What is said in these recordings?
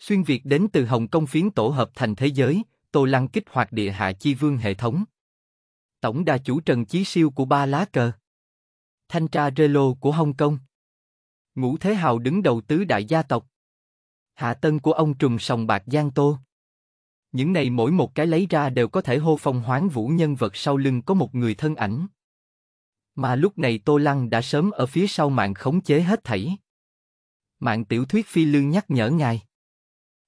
Xuyên Việt đến từ Hồng Kông phiến tổ hợp thành thế giới, Tô Lăng kích hoạt địa hạ chi vương hệ thống. Tổng đa chủ Trần Chí Siêu của ba lá cờ. Thanh tra Relo của Hồng Kông. Ngũ Thế Hào đứng đầu tứ đại gia tộc. Hạ tân của ông trùm sòng bạc Giang Tô. Những này mỗi một cái lấy ra đều có thể hô phong hoán vũ nhân vật sau lưng có một người thân ảnh. Mà lúc này Tô Lăng đã sớm ở phía sau mạng khống chế hết thảy. Mạng tiểu thuyết phi lương nhắc nhở ngài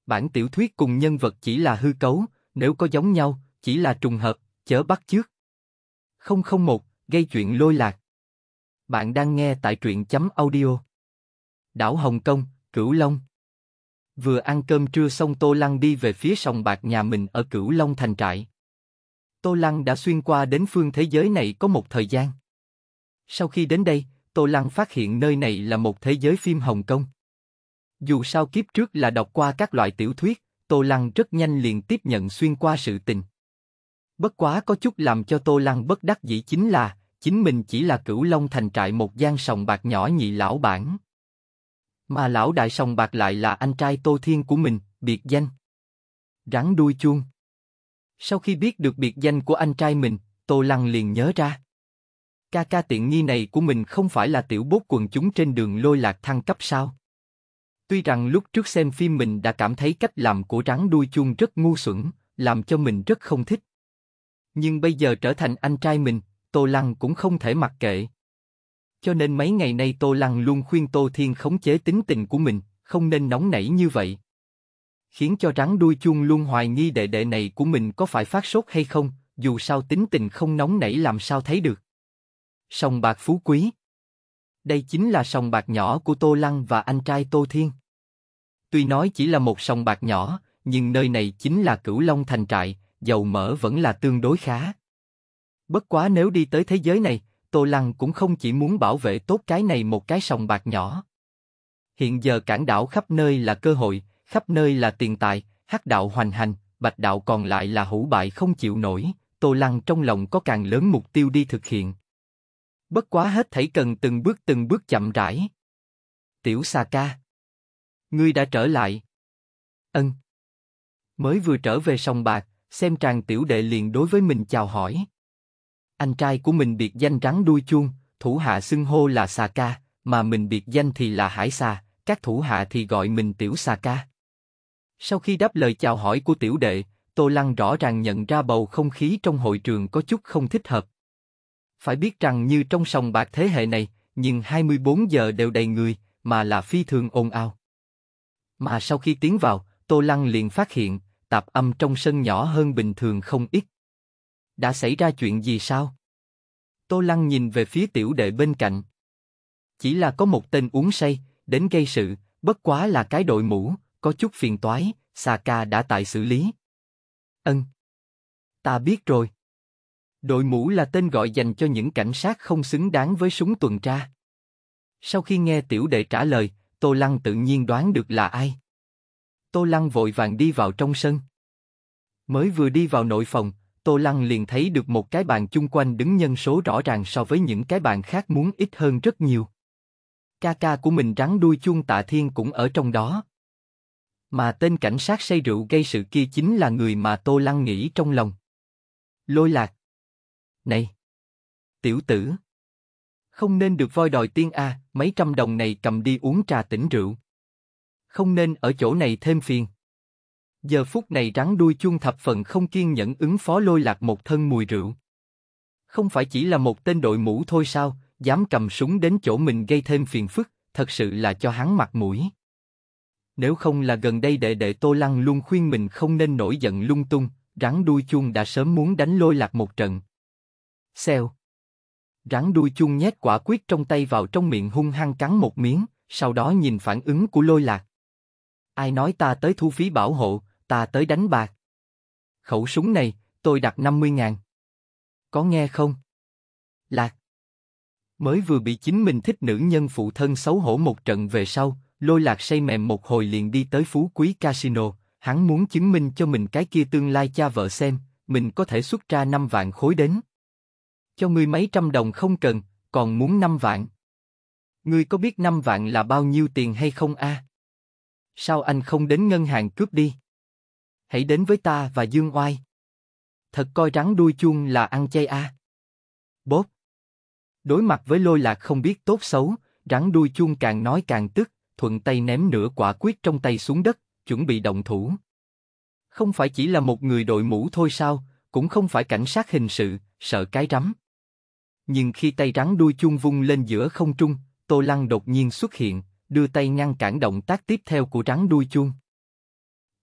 bản tiểu thuyết cùng nhân vật chỉ là hư cấu, nếu có giống nhau, chỉ là trùng hợp, chớ bắt chước. 001, gây chuyện lôi lạc. Bạn đang nghe tại truyện chấm audio. Đảo Hồng Kông, Cửu Long. Vừa ăn cơm trưa xong Tô Lăng đi về phía sòng bạc nhà mình ở Cửu Long thành trại. Tô Lăng đã xuyên qua đến phương thế giới này có một thời gian. Sau khi đến đây, Tô Lăng phát hiện nơi này là một thế giới phim Hồng Kông. Dù sao kiếp trước là đọc qua các loại tiểu thuyết, Tô Lăng rất nhanh liền tiếp nhận xuyên qua sự tình. Bất quá có chút làm cho Tô Lăng bất đắc dĩ chính là, chính mình chỉ là cửu long thành trại một gian sòng bạc nhỏ nhị lão bản. Mà lão đại sòng bạc lại là anh trai Tô Thiên của mình, biệt danh. Rắn đuôi chuông. Sau khi biết được biệt danh của anh trai mình, Tô Lăng liền nhớ ra. Ca ca tiện nghi này của mình không phải là tiểu bốt quần chúng trên đường lôi lạc thăng cấp sao? Tuy rằng lúc trước xem phim mình đã cảm thấy cách làm của rắn đuôi chuông rất ngu xuẩn, làm cho mình rất không thích. Nhưng bây giờ trở thành anh trai mình, Tô Lăng cũng không thể mặc kệ. Cho nên mấy ngày nay Tô Lăng luôn khuyên Tô Thiên khống chế tính tình của mình, không nên nóng nảy như vậy. Khiến cho rắn đuôi chuông luôn hoài nghi đệ đệ này của mình có phải phát sốt hay không, dù sao tính tình không nóng nảy làm sao thấy được. Sòng bạc phú quý Đây chính là sòng bạc nhỏ của Tô Lăng và anh trai Tô Thiên. Tuy nói chỉ là một sòng bạc nhỏ, nhưng nơi này chính là Cửu Long thành trại, dầu mỡ vẫn là tương đối khá. Bất quá nếu đi tới thế giới này, Tô Lăng cũng không chỉ muốn bảo vệ tốt cái này một cái sòng bạc nhỏ. Hiện giờ cảng đảo khắp nơi là cơ hội, khắp nơi là tiền tài, hắc đạo hoành hành, bạch đạo còn lại là hữu bại không chịu nổi, Tô Lăng trong lòng có càng lớn mục tiêu đi thực hiện. Bất quá hết thảy cần từng bước từng bước chậm rãi. Tiểu Sa Ca Ngươi đã trở lại. Ân. Mới vừa trở về sông bạc, xem tràng tiểu đệ liền đối với mình chào hỏi. Anh trai của mình biệt danh rắn đuôi chuông, thủ hạ xưng hô là xà ca, mà mình biệt danh thì là hải xà, các thủ hạ thì gọi mình tiểu xà ca. Sau khi đáp lời chào hỏi của tiểu đệ, Tô Lăng rõ ràng nhận ra bầu không khí trong hội trường có chút không thích hợp. Phải biết rằng như trong sông bạc thế hệ này, nhưng 24 giờ đều đầy người, mà là phi thường ồn ào. Mà sau khi tiến vào, Tô Lăng liền phát hiện, tạp âm trong sân nhỏ hơn bình thường không ít. Đã xảy ra chuyện gì sao? Tô Lăng nhìn về phía tiểu đệ bên cạnh. Chỉ là có một tên uống say, đến gây sự, bất quá là cái đội mũ, có chút phiền toái, Saka đã tại xử lý. Ân. Ta biết rồi. Đội mũ là tên gọi dành cho những cảnh sát không xứng đáng với súng tuần tra. Sau khi nghe tiểu đệ trả lời, Tô Lăng tự nhiên đoán được là ai. Tô Lăng vội vàng đi vào trong sân. Mới vừa đi vào nội phòng, Tô Lăng liền thấy được một cái bàn chung quanh đứng nhân số rõ ràng so với những cái bàn khác muốn ít hơn rất nhiều. Ca ca của mình rắn đuôi chuông tạ thiên cũng ở trong đó. Mà tên cảnh sát say rượu gây sự kia chính là người mà Tô Lăng nghĩ trong lòng. Lôi lạc. Này! Tiểu tử! Không nên được voi đòi tiên a, mấy trăm đồng này cầm đi uống trà tỉnh rượu. Không nên ở chỗ này thêm phiền. Giờ phút này rắn đuôi chuông thập phần không kiên nhẫn ứng phó lôi lạc một thân mùi rượu. Không phải chỉ là một tên đội mũ thôi sao, dám cầm súng đến chỗ mình gây thêm phiền phức, thật sự là cho hắn mặt mũi. Nếu không là gần đây đệ đệ Tô Lăng luôn khuyên mình không nên nổi giận lung tung, rắn đuôi chuông đã sớm muốn đánh lôi lạc một trận. xeo Rắn đuôi chung nhét quả quyết trong tay vào trong miệng hung hăng cắn một miếng, sau đó nhìn phản ứng của lôi lạc. Ai nói ta tới thu phí bảo hộ, ta tới đánh bạc. Khẩu súng này, tôi đặt 50 ngàn. Có nghe không? Lạc. Mới vừa bị chính mình thích nữ nhân phụ thân xấu hổ một trận về sau, lôi lạc say mềm một hồi liền đi tới phú quý casino, hắn muốn chứng minh cho mình cái kia tương lai cha vợ xem, mình có thể xuất ra 5 vạn khối đến cho ngươi mấy trăm đồng không cần, còn muốn năm vạn. Ngươi có biết năm vạn là bao nhiêu tiền hay không a? À? Sao anh không đến ngân hàng cướp đi? Hãy đến với ta và Dương Oai. Thật coi rắn đuôi chuông là ăn chay a. À? Bốp. Đối mặt với lôi lạc không biết tốt xấu, rắn đuôi chuông càng nói càng tức, thuận tay ném nửa quả quyết trong tay xuống đất, chuẩn bị động thủ. Không phải chỉ là một người đội mũ thôi sao, cũng không phải cảnh sát hình sự, sợ cái rắm. Nhưng khi tay rắn đuôi chuông vung lên giữa không trung, Tô Lăng đột nhiên xuất hiện, đưa tay ngăn cản động tác tiếp theo của rắn đuôi chuông.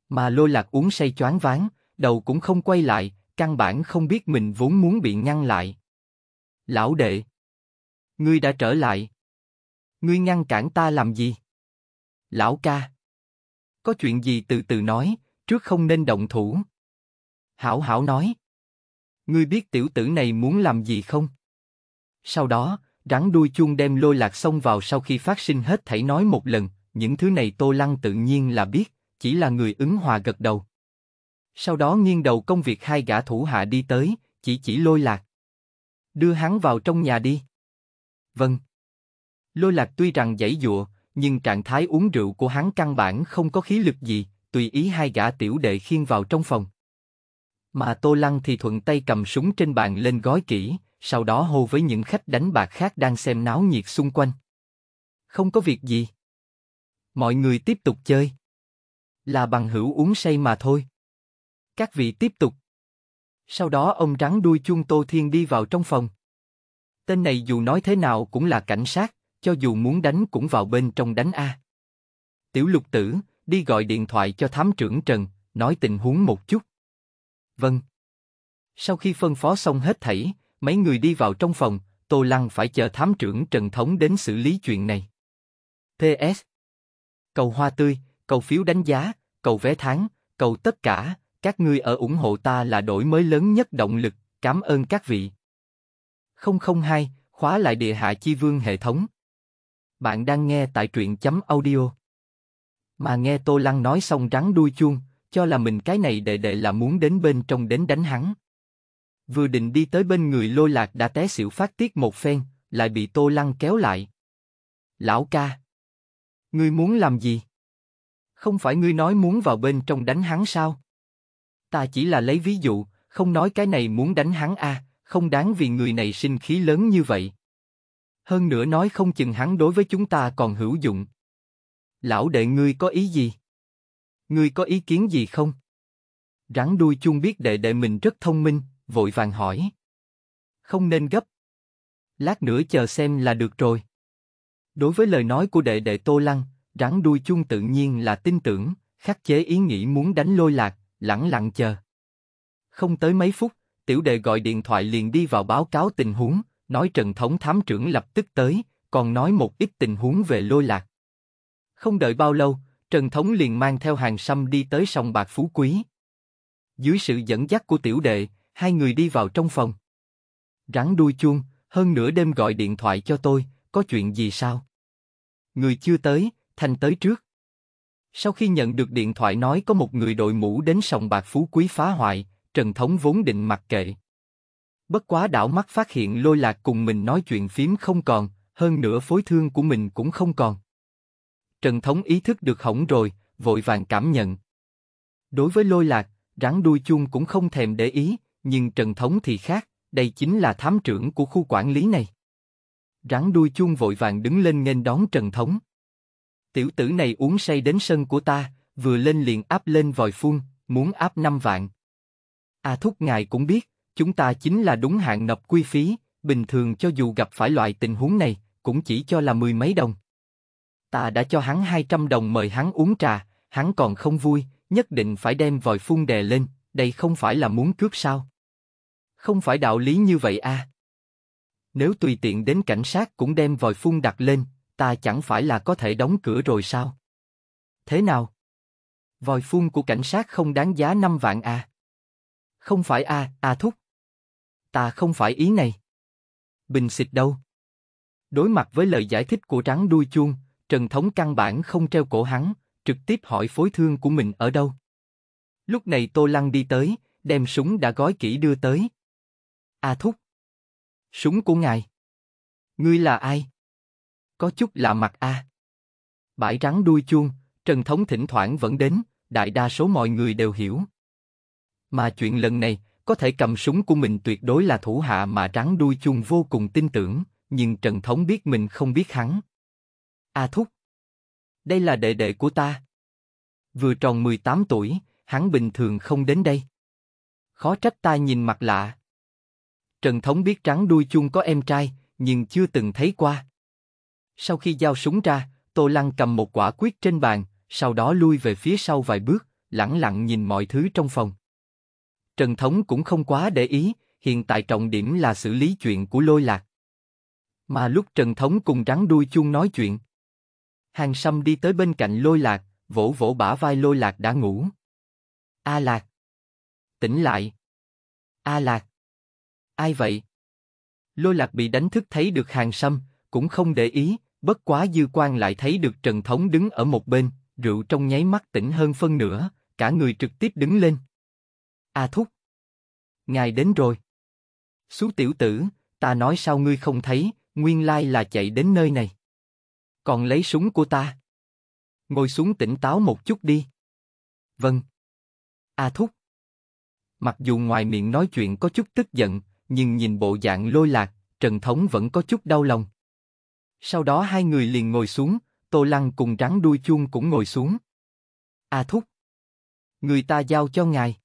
Mà lôi lạc uống say choáng váng, đầu cũng không quay lại, căn bản không biết mình vốn muốn bị ngăn lại. Lão đệ! Ngươi đã trở lại. Ngươi ngăn cản ta làm gì? Lão ca! Có chuyện gì từ từ nói, trước không nên động thủ. Hảo hảo nói. Ngươi biết tiểu tử này muốn làm gì không? Sau đó, rắn đuôi chuông đem lôi lạc xông vào sau khi phát sinh hết thảy nói một lần, những thứ này Tô Lăng tự nhiên là biết, chỉ là người ứng hòa gật đầu. Sau đó nghiêng đầu công việc hai gã thủ hạ đi tới, chỉ chỉ lôi lạc. Đưa hắn vào trong nhà đi. Vâng. Lôi lạc tuy rằng dãy dụa, nhưng trạng thái uống rượu của hắn căn bản không có khí lực gì, tùy ý hai gã tiểu đệ khiêng vào trong phòng. Mà Tô Lăng thì thuận tay cầm súng trên bàn lên gói kỹ, sau đó hô với những khách đánh bạc khác đang xem náo nhiệt xung quanh. Không có việc gì. Mọi người tiếp tục chơi. Là bằng hữu uống say mà thôi. Các vị tiếp tục. Sau đó ông rắn đuôi chuông Tô Thiên đi vào trong phòng. Tên này dù nói thế nào cũng là cảnh sát, cho dù muốn đánh cũng vào bên trong đánh A. Tiểu lục tử, đi gọi điện thoại cho thám trưởng Trần, nói tình huống một chút. Vâng. Sau khi phân phó xong hết thảy, mấy người đi vào trong phòng, Tô Lăng phải chờ thám trưởng Trần Thống đến xử lý chuyện này. PS Cầu hoa tươi, cầu phiếu đánh giá, cầu vé tháng, cầu tất cả, các ngươi ở ủng hộ ta là đổi mới lớn nhất động lực, cảm ơn các vị. 002, khóa lại địa hạ chi vương hệ thống. Bạn đang nghe tại truyện chấm audio. Mà nghe Tô Lăng nói xong rắn đuôi chuông, cho là mình cái này đệ đệ là muốn đến bên trong đến đánh hắn vừa định đi tới bên người lôi lạc đã té xỉu phát tiết một phen, lại bị tô lăng kéo lại. Lão ca! Ngươi muốn làm gì? Không phải ngươi nói muốn vào bên trong đánh hắn sao? Ta chỉ là lấy ví dụ, không nói cái này muốn đánh hắn a, à, không đáng vì người này sinh khí lớn như vậy. Hơn nữa nói không chừng hắn đối với chúng ta còn hữu dụng. Lão đệ ngươi có ý gì? Ngươi có ý kiến gì không? Rắn đuôi chung biết đệ đệ mình rất thông minh, vội vàng hỏi. Không nên gấp. Lát nữa chờ xem là được rồi. Đối với lời nói của đệ đệ Tô Lăng, rắn đuôi chung tự nhiên là tin tưởng, khắc chế ý nghĩ muốn đánh lôi lạc, lẳng lặng chờ. Không tới mấy phút, tiểu đệ gọi điện thoại liền đi vào báo cáo tình huống, nói Trần Thống Thám trưởng lập tức tới, còn nói một ít tình huống về lôi lạc. Không đợi bao lâu, Trần Thống liền mang theo hàng xăm đi tới sông Bạc Phú Quý. Dưới sự dẫn dắt của tiểu đệ, hai người đi vào trong phòng. Rắn đuôi chuông, hơn nửa đêm gọi điện thoại cho tôi, có chuyện gì sao? Người chưa tới, thành tới trước. Sau khi nhận được điện thoại nói có một người đội mũ đến sòng bạc phú quý phá hoại, Trần Thống vốn định mặc kệ. Bất quá đảo mắt phát hiện lôi lạc cùng mình nói chuyện phím không còn, hơn nữa phối thương của mình cũng không còn. Trần Thống ý thức được hỏng rồi, vội vàng cảm nhận. Đối với lôi lạc, rắn đuôi chuông cũng không thèm để ý, nhưng Trần Thống thì khác, đây chính là thám trưởng của khu quản lý này. Rắn đuôi chuông vội vàng đứng lên nghênh đón Trần Thống. Tiểu tử này uống say đến sân của ta, vừa lên liền áp lên vòi phun, muốn áp năm vạn. A à thúc ngài cũng biết, chúng ta chính là đúng hạn nộp quy phí, bình thường cho dù gặp phải loại tình huống này, cũng chỉ cho là mười mấy đồng. Ta đã cho hắn 200 đồng mời hắn uống trà, hắn còn không vui, nhất định phải đem vòi phun đè lên, đây không phải là muốn cướp sao? Không phải đạo lý như vậy à? Nếu tùy tiện đến cảnh sát cũng đem vòi phun đặt lên, ta chẳng phải là có thể đóng cửa rồi sao? Thế nào? Vòi phun của cảnh sát không đáng giá 5 vạn à? Không phải à, à thúc. Ta không phải ý này. Bình xịt đâu? Đối mặt với lời giải thích của trắng đuôi chuông, Trần Thống căn bản không treo cổ hắn, trực tiếp hỏi phối thương của mình ở đâu. Lúc này Tô Lăng đi tới, đem súng đã gói kỹ đưa tới. A Thúc! Súng của ngài! Ngươi là ai? Có chút lạ mặt a. Bãi rắn đuôi chuông, Trần Thống thỉnh thoảng vẫn đến, đại đa số mọi người đều hiểu. Mà chuyện lần này, có thể cầm súng của mình tuyệt đối là thủ hạ mà rắn đuôi chuông vô cùng tin tưởng, nhưng Trần Thống biết mình không biết hắn. A Thúc! Đây là đệ đệ của ta. Vừa tròn 18 tuổi, hắn bình thường không đến đây. Khó trách ta nhìn mặt lạ. Trần Thống biết trắng đuôi chung có em trai, nhưng chưa từng thấy qua. Sau khi giao súng ra, Tô Lăng cầm một quả quyết trên bàn, sau đó lui về phía sau vài bước, lẳng lặng nhìn mọi thứ trong phòng. Trần Thống cũng không quá để ý, hiện tại trọng điểm là xử lý chuyện của lôi lạc. Mà lúc Trần Thống cùng rắn đuôi chung nói chuyện, Hàng Sâm đi tới bên cạnh lôi lạc, vỗ vỗ bả vai lôi lạc đã ngủ. A Lạc. Tỉnh lại. A Lạc. Ai vậy? Lôi Lạc bị đánh thức thấy được hàng sâm, cũng không để ý, bất quá dư quan lại thấy được Trần Thống đứng ở một bên, rượu trong nháy mắt tỉnh hơn phân nửa, cả người trực tiếp đứng lên. A Thúc. Ngài đến rồi. Xú tiểu tử, ta nói sao ngươi không thấy, nguyên lai là chạy đến nơi này. Còn lấy súng của ta. Ngồi xuống tỉnh táo một chút đi. Vâng. A Thúc. Mặc dù ngoài miệng nói chuyện có chút tức giận, nhưng nhìn bộ dạng lôi lạc, Trần Thống vẫn có chút đau lòng. Sau đó hai người liền ngồi xuống, Tô Lăng cùng rắn đuôi chuông cũng ngồi xuống. A Thúc. Người ta giao cho ngài.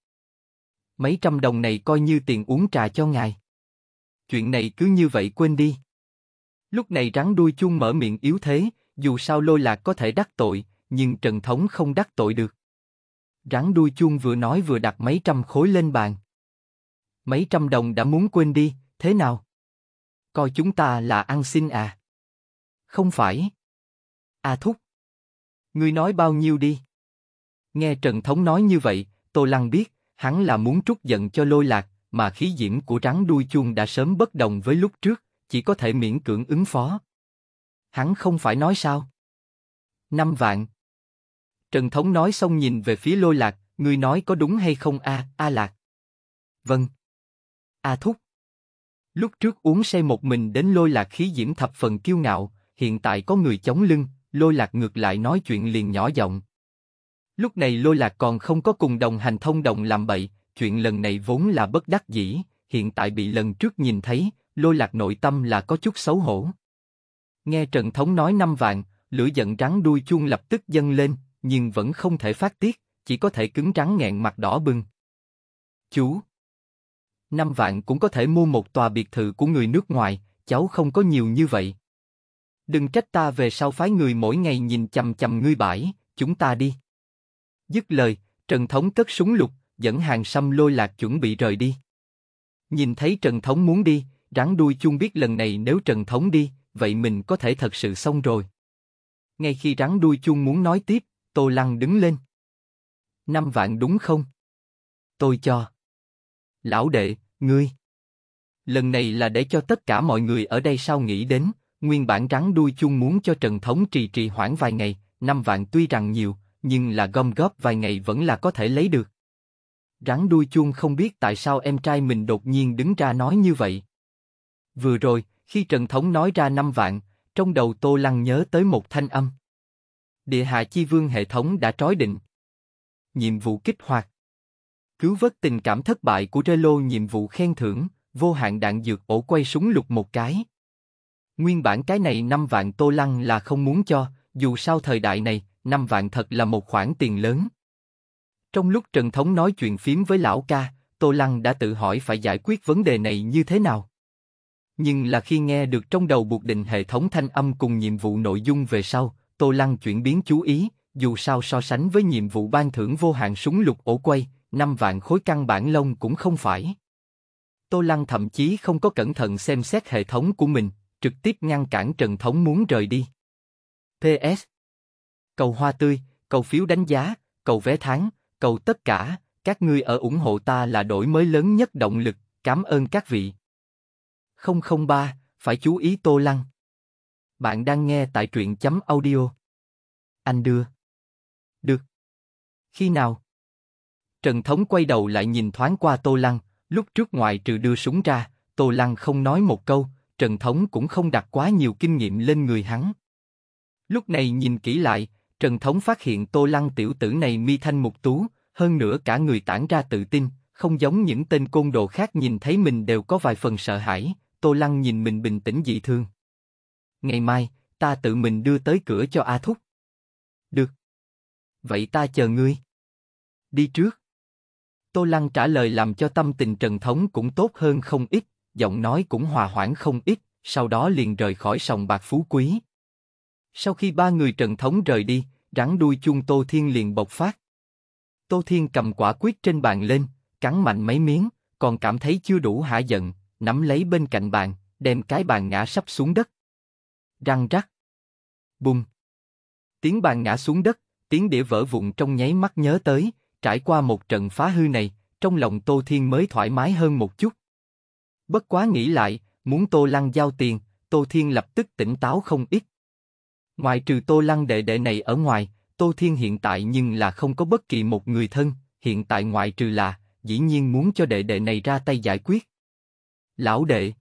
Mấy trăm đồng này coi như tiền uống trà cho ngài. Chuyện này cứ như vậy quên đi. Lúc này rắn đuôi chuông mở miệng yếu thế, dù sao lôi lạc có thể đắc tội, nhưng Trần Thống không đắc tội được. Rắn đuôi chuông vừa nói vừa đặt mấy trăm khối lên bàn. Mấy trăm đồng đã muốn quên đi, thế nào? Coi chúng ta là ăn xin à? Không phải. À thúc. Ngươi nói bao nhiêu đi? Nghe Trần Thống nói như vậy, Tô Lăng biết, hắn là muốn trút giận cho lôi lạc, mà khí diễm của rắn đuôi chuông đã sớm bất đồng với lúc trước, chỉ có thể miễn cưỡng ứng phó. Hắn không phải nói sao? Năm vạn, Trần Thống nói xong nhìn về phía lôi lạc, ngươi nói có đúng hay không a, a lạc. Vâng. A thúc. Lúc trước uống say một mình đến lôi lạc khí diễm thập phần kiêu ngạo, hiện tại có người chống lưng, lôi lạc ngược lại nói chuyện liền nhỏ giọng. Lúc này lôi lạc còn không có cùng đồng hành thông đồng làm bậy, chuyện lần này vốn là bất đắc dĩ, hiện tại bị lần trước nhìn thấy, lôi lạc nội tâm là có chút xấu hổ. Nghe Trần Thống nói năm vạn, lửa giận rắn đuôi chuông lập tức dâng lên, nhưng vẫn không thể phát tiết, chỉ có thể cứng rắn nghẹn mặt đỏ bừng. Chú! Năm vạn cũng có thể mua một tòa biệt thự của người nước ngoài, cháu không có nhiều như vậy. Đừng trách ta về sau phái người mỗi ngày nhìn chằm chằm ngươi bãi, chúng ta đi. Dứt lời, Trần Thống cất súng lục, dẫn hàng xăm lôi lạc chuẩn bị rời đi. Nhìn thấy Trần Thống muốn đi, rắn đuôi chung biết lần này nếu Trần Thống đi, vậy mình có thể thật sự xong rồi. Ngay khi rắn đuôi chung muốn nói tiếp, Tô Lăng đứng lên. Năm vạn đúng không? Tôi cho. Lão đệ, ngươi. Lần này là để cho tất cả mọi người ở đây sao nghĩ đến, nguyên bản rắn đuôi chung muốn cho Trần Thống trì trì hoãn vài ngày, năm vạn tuy rằng nhiều, nhưng là gom góp vài ngày vẫn là có thể lấy được. Rắn đuôi chuông không biết tại sao em trai mình đột nhiên đứng ra nói như vậy. Vừa rồi, khi Trần Thống nói ra năm vạn, trong đầu Tô Lăng nhớ tới một thanh âm. Địa hạ chi vương hệ thống đã trói định. Nhiệm vụ kích hoạt. Cứu vớt tình cảm thất bại của Relo nhiệm vụ khen thưởng, vô hạn đạn dược ổ quay súng lục một cái. Nguyên bản cái này 5 vạn tô lăng là không muốn cho, dù sao thời đại này, 5 vạn thật là một khoản tiền lớn. Trong lúc Trần Thống nói chuyện phím với lão ca, Tô Lăng đã tự hỏi phải giải quyết vấn đề này như thế nào. Nhưng là khi nghe được trong đầu buộc định hệ thống thanh âm cùng nhiệm vụ nội dung về sau, Tô Lăng chuyển biến chú ý, dù sao so sánh với nhiệm vụ ban thưởng vô hạn súng lục ổ quay, 5 vạn khối căn bản lông cũng không phải. Tô Lăng thậm chí không có cẩn thận xem xét hệ thống của mình, trực tiếp ngăn cản Trần Thống muốn rời đi. PS Cầu hoa tươi, cầu phiếu đánh giá, cầu vé tháng, cầu tất cả, các ngươi ở ủng hộ ta là đổi mới lớn nhất động lực, cảm ơn các vị. 003, phải chú ý Tô Lăng. Bạn đang nghe tại truyện chấm audio. Anh đưa. Được. Khi nào? Trần Thống quay đầu lại nhìn thoáng qua Tô Lăng, lúc trước ngoài trừ đưa súng ra, Tô Lăng không nói một câu, Trần Thống cũng không đặt quá nhiều kinh nghiệm lên người hắn. Lúc này nhìn kỹ lại, Trần Thống phát hiện Tô Lăng tiểu tử này mi thanh mục tú, hơn nữa cả người tản ra tự tin, không giống những tên côn đồ khác nhìn thấy mình đều có vài phần sợ hãi, Tô Lăng nhìn mình bình tĩnh dị thương ngày mai, ta tự mình đưa tới cửa cho A Thúc. Được. Vậy ta chờ ngươi. Đi trước. Tô Lăng trả lời làm cho tâm tình Trần Thống cũng tốt hơn không ít, giọng nói cũng hòa hoãn không ít, sau đó liền rời khỏi sòng bạc phú quý. Sau khi ba người Trần Thống rời đi, rắn đuôi chung Tô Thiên liền bộc phát. Tô Thiên cầm quả quyết trên bàn lên, cắn mạnh mấy miếng, còn cảm thấy chưa đủ hả giận, nắm lấy bên cạnh bàn, đem cái bàn ngã sắp xuống đất răng rắc. Bùng. Tiếng bàn ngã xuống đất, tiếng đĩa vỡ vụn trong nháy mắt nhớ tới, trải qua một trận phá hư này, trong lòng Tô Thiên mới thoải mái hơn một chút. Bất quá nghĩ lại, muốn Tô Lăng giao tiền, Tô Thiên lập tức tỉnh táo không ít. Ngoài trừ Tô Lăng đệ đệ này ở ngoài, Tô Thiên hiện tại nhưng là không có bất kỳ một người thân, hiện tại ngoại trừ là, dĩ nhiên muốn cho đệ đệ này ra tay giải quyết. Lão đệ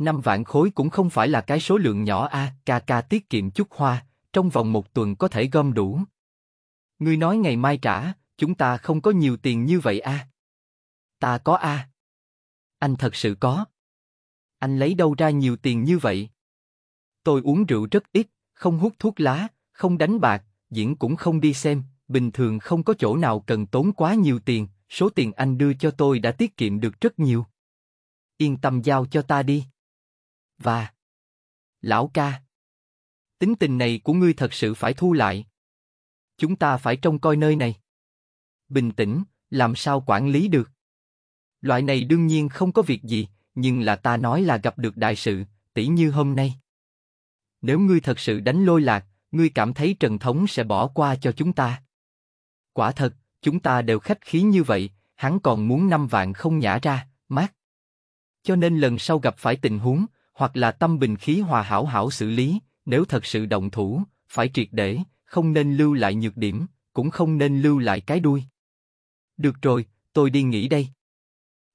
5 vạn khối cũng không phải là cái số lượng nhỏ a, à, ca ca tiết kiệm chút hoa, trong vòng một tuần có thể gom đủ. Ngươi nói ngày mai trả, chúng ta không có nhiều tiền như vậy a. À? Ta có a. À? Anh thật sự có. Anh lấy đâu ra nhiều tiền như vậy? Tôi uống rượu rất ít, không hút thuốc lá, không đánh bạc, diễn cũng không đi xem, bình thường không có chỗ nào cần tốn quá nhiều tiền, số tiền anh đưa cho tôi đã tiết kiệm được rất nhiều. Yên tâm giao cho ta đi và lão ca. Tính tình này của ngươi thật sự phải thu lại. Chúng ta phải trông coi nơi này. Bình tĩnh, làm sao quản lý được? Loại này đương nhiên không có việc gì, nhưng là ta nói là gặp được đại sự, tỷ như hôm nay. Nếu ngươi thật sự đánh lôi lạc, ngươi cảm thấy Trần Thống sẽ bỏ qua cho chúng ta. Quả thật, chúng ta đều khách khí như vậy, hắn còn muốn năm vạn không nhả ra, mát. Cho nên lần sau gặp phải tình huống, hoặc là tâm bình khí hòa hảo hảo xử lý, nếu thật sự động thủ, phải triệt để, không nên lưu lại nhược điểm, cũng không nên lưu lại cái đuôi. Được rồi, tôi đi nghỉ đây.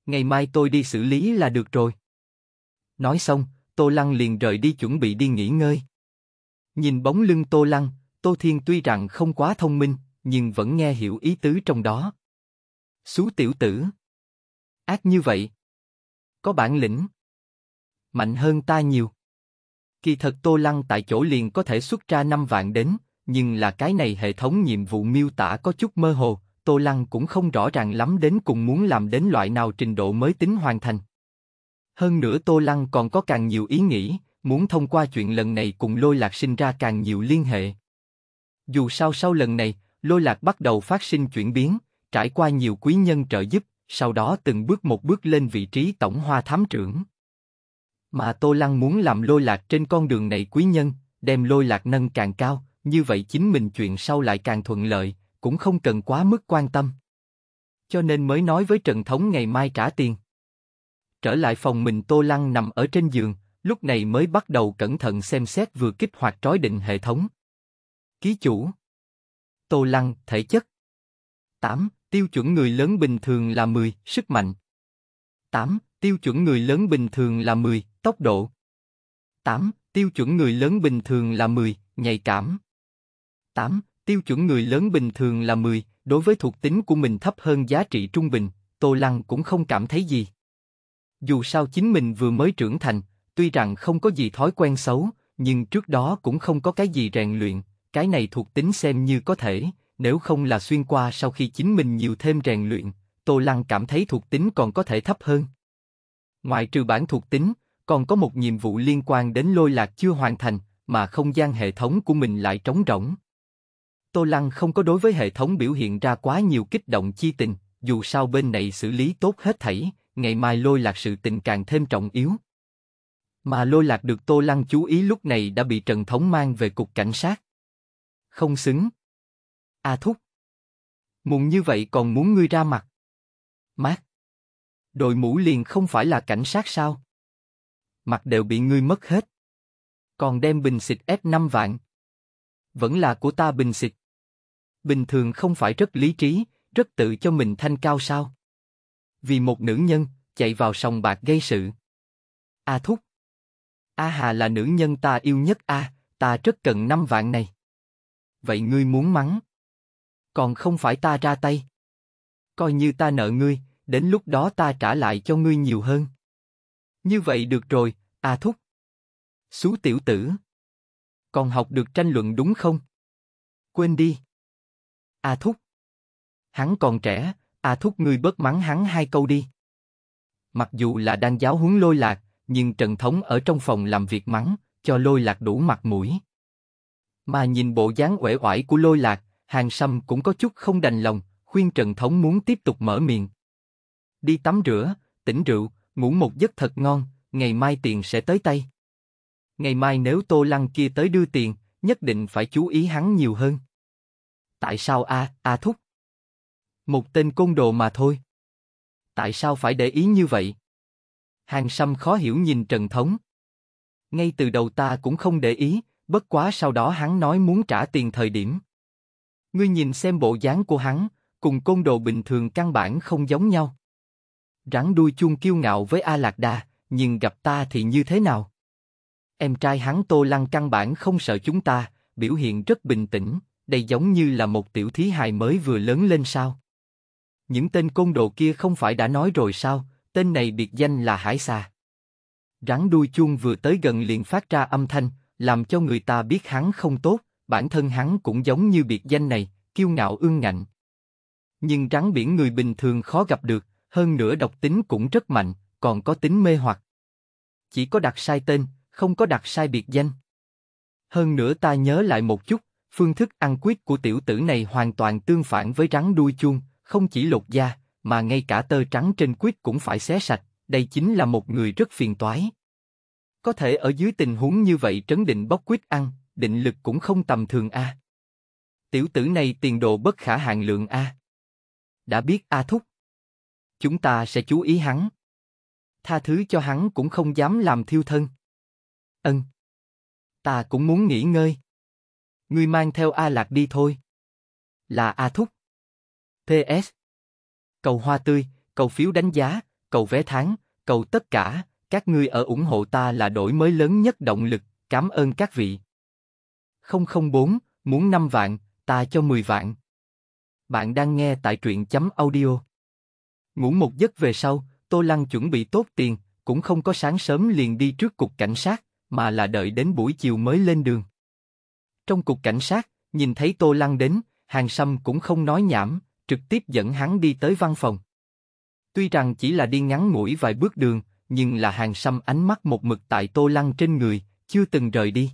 Ngày mai tôi đi xử lý là được rồi. Nói xong, Tô Lăng liền rời đi chuẩn bị đi nghỉ ngơi. Nhìn bóng lưng Tô Lăng, Tô Thiên tuy rằng không quá thông minh, nhưng vẫn nghe hiểu ý tứ trong đó. Xú tiểu tử. Ác như vậy. Có bản lĩnh mạnh hơn ta nhiều. Kỳ thật Tô Lăng tại chỗ liền có thể xuất ra 5 vạn đến, nhưng là cái này hệ thống nhiệm vụ miêu tả có chút mơ hồ, Tô Lăng cũng không rõ ràng lắm đến cùng muốn làm đến loại nào trình độ mới tính hoàn thành. Hơn nữa Tô Lăng còn có càng nhiều ý nghĩ, muốn thông qua chuyện lần này cùng Lôi Lạc sinh ra càng nhiều liên hệ. Dù sao sau lần này, Lôi Lạc bắt đầu phát sinh chuyển biến, trải qua nhiều quý nhân trợ giúp, sau đó từng bước một bước lên vị trí tổng hoa thám trưởng. Mà Tô Lăng muốn làm lôi lạc trên con đường này quý nhân, đem lôi lạc nâng càng cao, như vậy chính mình chuyện sau lại càng thuận lợi, cũng không cần quá mức quan tâm. Cho nên mới nói với Trần Thống ngày mai trả tiền. Trở lại phòng mình Tô Lăng nằm ở trên giường, lúc này mới bắt đầu cẩn thận xem xét vừa kích hoạt trói định hệ thống. Ký chủ Tô Lăng, thể chất 8. Tiêu chuẩn người lớn bình thường là 10, sức mạnh 8. Tiêu chuẩn người lớn bình thường là 10, Tốc độ 8. Tiêu chuẩn người lớn bình thường là 10, nhạy cảm 8. Tiêu chuẩn người lớn bình thường là 10, đối với thuộc tính của mình thấp hơn giá trị trung bình, Tô Lăng cũng không cảm thấy gì. Dù sao chính mình vừa mới trưởng thành, tuy rằng không có gì thói quen xấu, nhưng trước đó cũng không có cái gì rèn luyện, cái này thuộc tính xem như có thể, nếu không là xuyên qua sau khi chính mình nhiều thêm rèn luyện, Tô Lăng cảm thấy thuộc tính còn có thể thấp hơn. Ngoại trừ bản thuộc tính, còn có một nhiệm vụ liên quan đến lôi lạc chưa hoàn thành, mà không gian hệ thống của mình lại trống rỗng. Tô Lăng không có đối với hệ thống biểu hiện ra quá nhiều kích động chi tình, dù sao bên này xử lý tốt hết thảy, ngày mai lôi lạc sự tình càng thêm trọng yếu. Mà lôi lạc được Tô Lăng chú ý lúc này đã bị Trần Thống mang về cục cảnh sát. Không xứng. A Thúc. Mùng như vậy còn muốn ngươi ra mặt. Mát. Đội mũ liền không phải là cảnh sát sao? mặt đều bị ngươi mất hết. Còn đem bình xịt ép 5 vạn. Vẫn là của ta bình xịt. Bình thường không phải rất lý trí, rất tự cho mình thanh cao sao? Vì một nữ nhân, chạy vào sòng bạc gây sự. A Thúc. A Hà là nữ nhân ta yêu nhất A, ta rất cần năm vạn này. Vậy ngươi muốn mắng? Còn không phải ta ra tay. Coi như ta nợ ngươi, đến lúc đó ta trả lại cho ngươi nhiều hơn. Như vậy được rồi, a thúc. Xú tiểu tử. Còn học được tranh luận đúng không? Quên đi. a thúc. Hắn còn trẻ, a thúc ngươi bớt mắng hắn hai câu đi. Mặc dù là đang giáo huấn lôi lạc, nhưng Trần Thống ở trong phòng làm việc mắng, cho lôi lạc đủ mặt mũi. Mà nhìn bộ dáng uể oải của lôi lạc, hàng sâm cũng có chút không đành lòng, khuyên Trần Thống muốn tiếp tục mở miệng. Đi tắm rửa, tỉnh rượu, ngủ một giấc thật ngon, ngày mai tiền sẽ tới tay. Ngày mai nếu Tô Lăng kia tới đưa tiền, nhất định phải chú ý hắn nhiều hơn. Tại sao a, a thúc? Một tên côn đồ mà thôi. Tại sao phải để ý như vậy? Hàng Sâm khó hiểu nhìn Trần Thống. Ngay từ đầu ta cũng không để ý, bất quá sau đó hắn nói muốn trả tiền thời điểm. Ngươi nhìn xem bộ dáng của hắn, cùng côn đồ bình thường căn bản không giống nhau. Rắn đuôi chuông kiêu ngạo với A Lạc Đà, nhưng gặp ta thì như thế nào? Em trai hắn Tô Lăng căn bản không sợ chúng ta, biểu hiện rất bình tĩnh, đây giống như là một tiểu thí hài mới vừa lớn lên sao? Những tên côn đồ kia không phải đã nói rồi sao, tên này biệt danh là Hải Sa. Rắn đuôi chuông vừa tới gần liền phát ra âm thanh, làm cho người ta biết hắn không tốt, bản thân hắn cũng giống như biệt danh này, kiêu ngạo ương ngạnh. Nhưng rắn biển người bình thường khó gặp được, hơn nữa độc tính cũng rất mạnh, còn có tính mê hoặc. Chỉ có đặt sai tên, không có đặt sai biệt danh. Hơn nữa ta nhớ lại một chút, phương thức ăn quyết của tiểu tử này hoàn toàn tương phản với rắn đuôi chuông, không chỉ lột da, mà ngay cả tơ trắng trên quyết cũng phải xé sạch, đây chính là một người rất phiền toái. Có thể ở dưới tình huống như vậy trấn định bóc quyết ăn, định lực cũng không tầm thường a. Tiểu tử này tiền đồ bất khả hạn lượng a. Đã biết A Thúc, chúng ta sẽ chú ý hắn. Tha thứ cho hắn cũng không dám làm thiêu thân. Ân. Ta cũng muốn nghỉ ngơi. Ngươi mang theo A Lạc đi thôi. Là A Thúc. PS. Cầu hoa tươi, cầu phiếu đánh giá, cầu vé tháng, cầu tất cả, các ngươi ở ủng hộ ta là đổi mới lớn nhất động lực, cảm ơn các vị. 004, muốn 5 vạn, ta cho 10 vạn. Bạn đang nghe tại truyện chấm audio. Ngủ một giấc về sau, Tô Lăng chuẩn bị tốt tiền, cũng không có sáng sớm liền đi trước cục cảnh sát, mà là đợi đến buổi chiều mới lên đường. Trong cục cảnh sát, nhìn thấy Tô Lăng đến, Hàng Sâm cũng không nói nhảm, trực tiếp dẫn hắn đi tới văn phòng. Tuy rằng chỉ là đi ngắn ngủi vài bước đường, nhưng là Hàng Sâm ánh mắt một mực tại Tô Lăng trên người, chưa từng rời đi.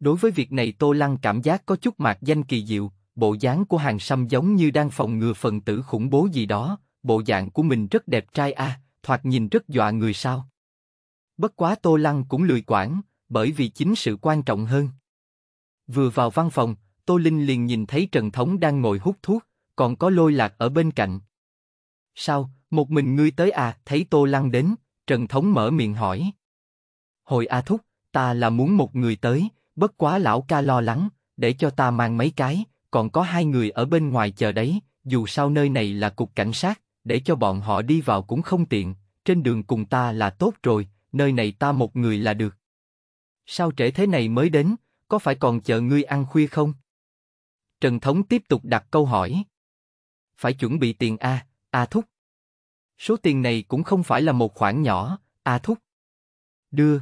Đối với việc này Tô Lăng cảm giác có chút mạc danh kỳ diệu, bộ dáng của Hàng Sâm giống như đang phòng ngừa phần tử khủng bố gì đó, bộ dạng của mình rất đẹp trai a, à, thoạt nhìn rất dọa người sao. Bất quá Tô Lăng cũng lười quản, bởi vì chính sự quan trọng hơn. Vừa vào văn phòng, Tô Linh liền nhìn thấy Trần Thống đang ngồi hút thuốc, còn có lôi lạc ở bên cạnh. Sao, một mình ngươi tới à, thấy Tô Lăng đến, Trần Thống mở miệng hỏi. Hồi A Thúc, ta là muốn một người tới, bất quá lão ca lo lắng, để cho ta mang mấy cái, còn có hai người ở bên ngoài chờ đấy, dù sao nơi này là cục cảnh sát, để cho bọn họ đi vào cũng không tiện, trên đường cùng ta là tốt rồi, nơi này ta một người là được. Sao trễ thế này mới đến, có phải còn chờ ngươi ăn khuya không? Trần Thống tiếp tục đặt câu hỏi. Phải chuẩn bị tiền A, A Thúc. Số tiền này cũng không phải là một khoản nhỏ, A Thúc. Đưa.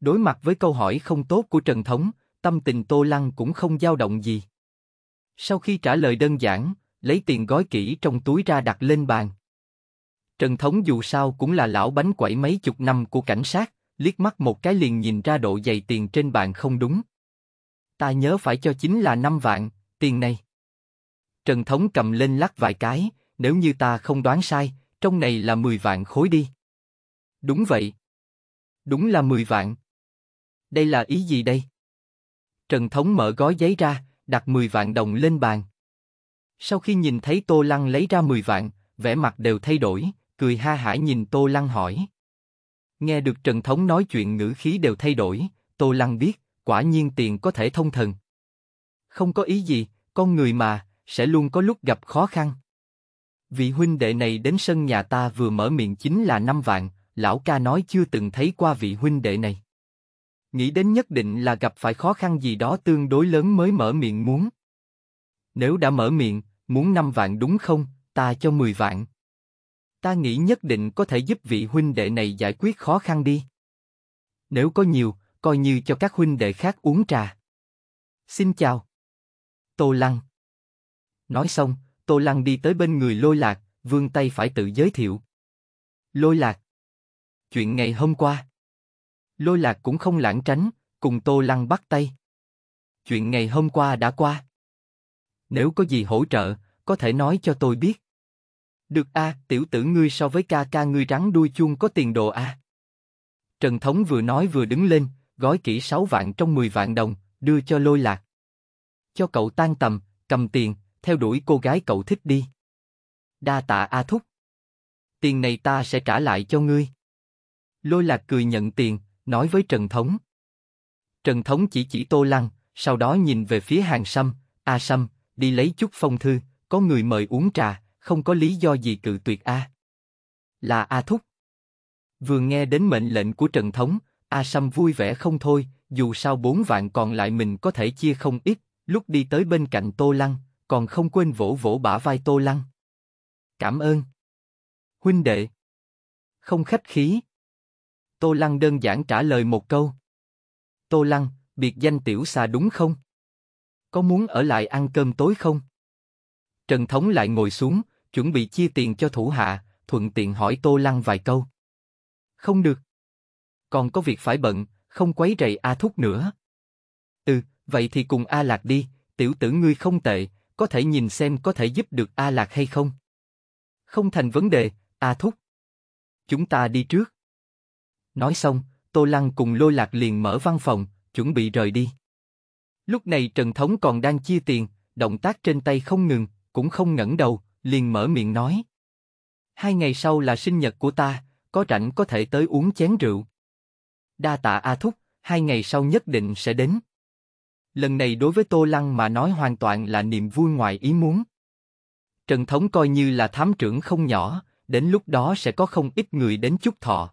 Đối mặt với câu hỏi không tốt của Trần Thống, tâm tình Tô Lăng cũng không dao động gì. Sau khi trả lời đơn giản, lấy tiền gói kỹ trong túi ra đặt lên bàn. Trần Thống dù sao cũng là lão bánh quẩy mấy chục năm của cảnh sát, liếc mắt một cái liền nhìn ra độ dày tiền trên bàn không đúng. Ta nhớ phải cho chính là 5 vạn, tiền này. Trần Thống cầm lên lắc vài cái, nếu như ta không đoán sai, trong này là 10 vạn khối đi. Đúng vậy. Đúng là 10 vạn. Đây là ý gì đây? Trần Thống mở gói giấy ra, đặt 10 vạn đồng lên bàn. Sau khi nhìn thấy Tô Lăng lấy ra 10 vạn, vẻ mặt đều thay đổi, cười ha hả nhìn Tô Lăng hỏi. Nghe được Trần Thống nói chuyện ngữ khí đều thay đổi, Tô Lăng biết, quả nhiên tiền có thể thông thần. Không có ý gì, con người mà, sẽ luôn có lúc gặp khó khăn. Vị huynh đệ này đến sân nhà ta vừa mở miệng chính là năm vạn, lão ca nói chưa từng thấy qua vị huynh đệ này. Nghĩ đến nhất định là gặp phải khó khăn gì đó tương đối lớn mới mở miệng muốn. Nếu đã mở miệng, muốn 5 vạn đúng không, ta cho 10 vạn. Ta nghĩ nhất định có thể giúp vị huynh đệ này giải quyết khó khăn đi. Nếu có nhiều, coi như cho các huynh đệ khác uống trà. Xin chào. Tô Lăng Nói xong, Tô Lăng đi tới bên người lôi lạc, vương tay phải tự giới thiệu. Lôi lạc Chuyện ngày hôm qua Lôi lạc cũng không lãng tránh, cùng Tô Lăng bắt tay. Chuyện ngày hôm qua đã qua. Nếu có gì hỗ trợ, có thể nói cho tôi biết. Được a, à, tiểu tử ngươi so với ca ca ngươi rắn đuôi chuông có tiền đồ a. À. Trần Thống vừa nói vừa đứng lên, gói kỹ 6 vạn trong 10 vạn đồng, đưa cho lôi lạc. Cho cậu tan tầm, cầm tiền, theo đuổi cô gái cậu thích đi. Đa tạ A Thúc. Tiền này ta sẽ trả lại cho ngươi. Lôi lạc cười nhận tiền, nói với Trần Thống. Trần Thống chỉ chỉ Tô Lăng, sau đó nhìn về phía hàng Sâm, A Sâm, đi lấy chút phong thư, có người mời uống trà, không có lý do gì cự tuyệt a. Là A Thúc. Vừa nghe đến mệnh lệnh của Trần Thống, A sâm vui vẻ không thôi, dù sao bốn vạn còn lại mình có thể chia không ít, lúc đi tới bên cạnh Tô Lăng, còn không quên vỗ vỗ bả vai Tô Lăng. Cảm ơn. Huynh đệ. Không khách khí. Tô Lăng đơn giản trả lời một câu. Tô Lăng, biệt danh tiểu xà đúng không? Có muốn ở lại ăn cơm tối không? Trần Thống lại ngồi xuống, chuẩn bị chia tiền cho thủ hạ, thuận tiện hỏi Tô Lăng vài câu. Không được. Còn có việc phải bận, không quấy rầy A Thúc nữa. Ừ, vậy thì cùng A Lạc đi, tiểu tử ngươi không tệ, có thể nhìn xem có thể giúp được A Lạc hay không. Không thành vấn đề, A Thúc. Chúng ta đi trước. Nói xong, Tô Lăng cùng Lôi Lạc liền mở văn phòng, chuẩn bị rời đi. Lúc này Trần Thống còn đang chia tiền, động tác trên tay không ngừng, cũng không ngẩng đầu, liền mở miệng nói. Hai ngày sau là sinh nhật của ta, có rảnh có thể tới uống chén rượu. Đa tạ A Thúc, hai ngày sau nhất định sẽ đến. Lần này đối với Tô Lăng mà nói hoàn toàn là niềm vui ngoài ý muốn. Trần Thống coi như là thám trưởng không nhỏ, đến lúc đó sẽ có không ít người đến chúc thọ.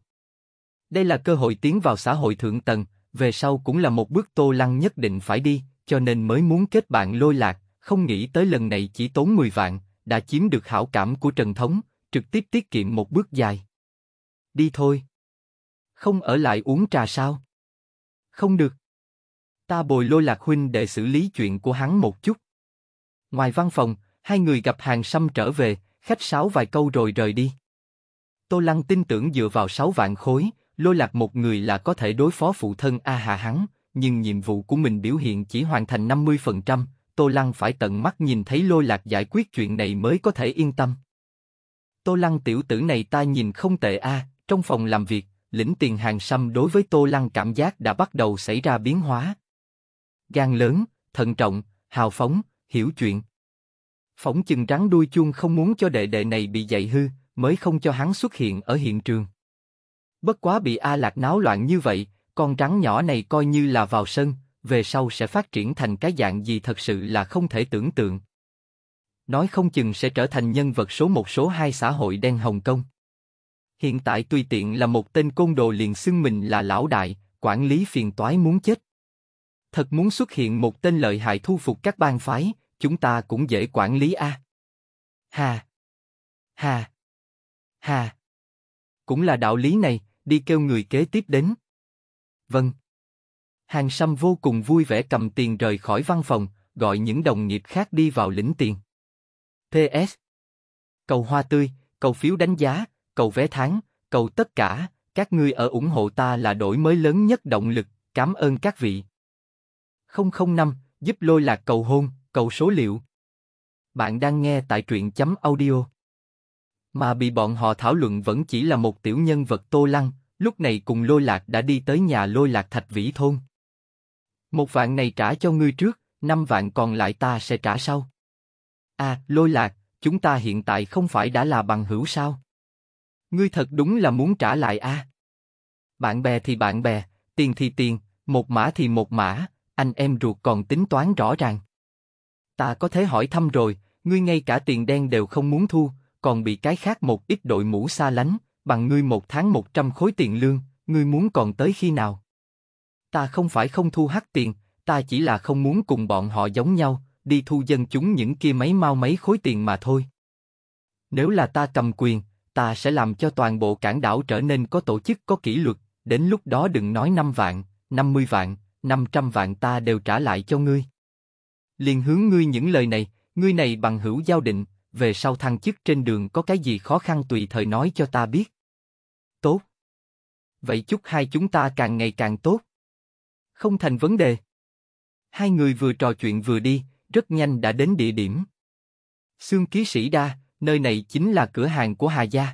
Đây là cơ hội tiến vào xã hội thượng tầng, về sau cũng là một bước Tô Lăng nhất định phải đi, cho nên mới muốn kết bạn lôi lạc, không nghĩ tới lần này chỉ tốn 10 vạn, đã chiếm được hảo cảm của Trần Thống, trực tiếp tiết kiệm một bước dài. Đi thôi. Không ở lại uống trà sao? Không được. Ta bồi lôi lạc huynh để xử lý chuyện của hắn một chút. Ngoài văn phòng, hai người gặp hàng xăm trở về, khách sáo vài câu rồi rời đi. Tô Lăng tin tưởng dựa vào sáu vạn khối, lôi lạc một người là có thể đối phó phụ thân A Hà hắn, nhưng nhiệm vụ của mình biểu hiện chỉ hoàn thành 50%, Tô Lăng phải tận mắt nhìn thấy lôi lạc giải quyết chuyện này mới có thể yên tâm. Tô Lăng tiểu tử này ta nhìn không tệ a, à, trong phòng làm việc, lĩnh tiền hàng xăm đối với Tô Lăng cảm giác đã bắt đầu xảy ra biến hóa. Gan lớn, thận trọng, hào phóng, hiểu chuyện. Phỏng chừng rắn đuôi chuông không muốn cho đệ đệ này bị dạy hư, mới không cho hắn xuất hiện ở hiện trường. Bất quá bị A Lạc náo loạn như vậy, con rắn nhỏ này coi như là vào sân, về sau sẽ phát triển thành cái dạng gì thật sự là không thể tưởng tượng. Nói không chừng sẽ trở thành nhân vật số một số hai xã hội đen Hồng Kông. Hiện tại tùy tiện là một tên côn đồ liền xưng mình là lão đại, quản lý phiền toái muốn chết. Thật muốn xuất hiện một tên lợi hại thu phục các bang phái, chúng ta cũng dễ quản lý a. À. Hà. Hà. Hà. Cũng là đạo lý này, đi kêu người kế tiếp đến. Vâng. Hàng Sâm vô cùng vui vẻ cầm tiền rời khỏi văn phòng, gọi những đồng nghiệp khác đi vào lĩnh tiền. PS Cầu hoa tươi, cầu phiếu đánh giá, cầu vé tháng, cầu tất cả, các ngươi ở ủng hộ ta là đổi mới lớn nhất động lực, cảm ơn các vị. 005, giúp lôi lạc cầu hôn, cầu số liệu. Bạn đang nghe tại truyện chấm audio. Mà bị bọn họ thảo luận vẫn chỉ là một tiểu nhân vật tô lăng, lúc này cùng lôi lạc đã đi tới nhà lôi lạc thạch vĩ thôn. Một vạn này trả cho ngươi trước, năm vạn còn lại ta sẽ trả sau. À, lôi lạc, chúng ta hiện tại không phải đã là bằng hữu sao? Ngươi thật đúng là muốn trả lại a. À? Bạn bè thì bạn bè, tiền thì tiền, một mã thì một mã, anh em ruột còn tính toán rõ ràng. Ta có thể hỏi thăm rồi, ngươi ngay cả tiền đen đều không muốn thu, còn bị cái khác một ít đội mũ xa lánh, bằng ngươi một tháng một trăm khối tiền lương, ngươi muốn còn tới khi nào? ta không phải không thu hắc tiền, ta chỉ là không muốn cùng bọn họ giống nhau, đi thu dân chúng những kia mấy mau mấy khối tiền mà thôi. Nếu là ta cầm quyền, ta sẽ làm cho toàn bộ cảng đảo trở nên có tổ chức có kỷ luật, đến lúc đó đừng nói 5 vạn, 50 vạn, 500 vạn ta đều trả lại cho ngươi. Liền hướng ngươi những lời này, ngươi này bằng hữu giao định, về sau thăng chức trên đường có cái gì khó khăn tùy thời nói cho ta biết. Tốt. Vậy chúc hai chúng ta càng ngày càng tốt không thành vấn đề. Hai người vừa trò chuyện vừa đi, rất nhanh đã đến địa điểm. Sương ký sĩ đa, nơi này chính là cửa hàng của Hà Gia.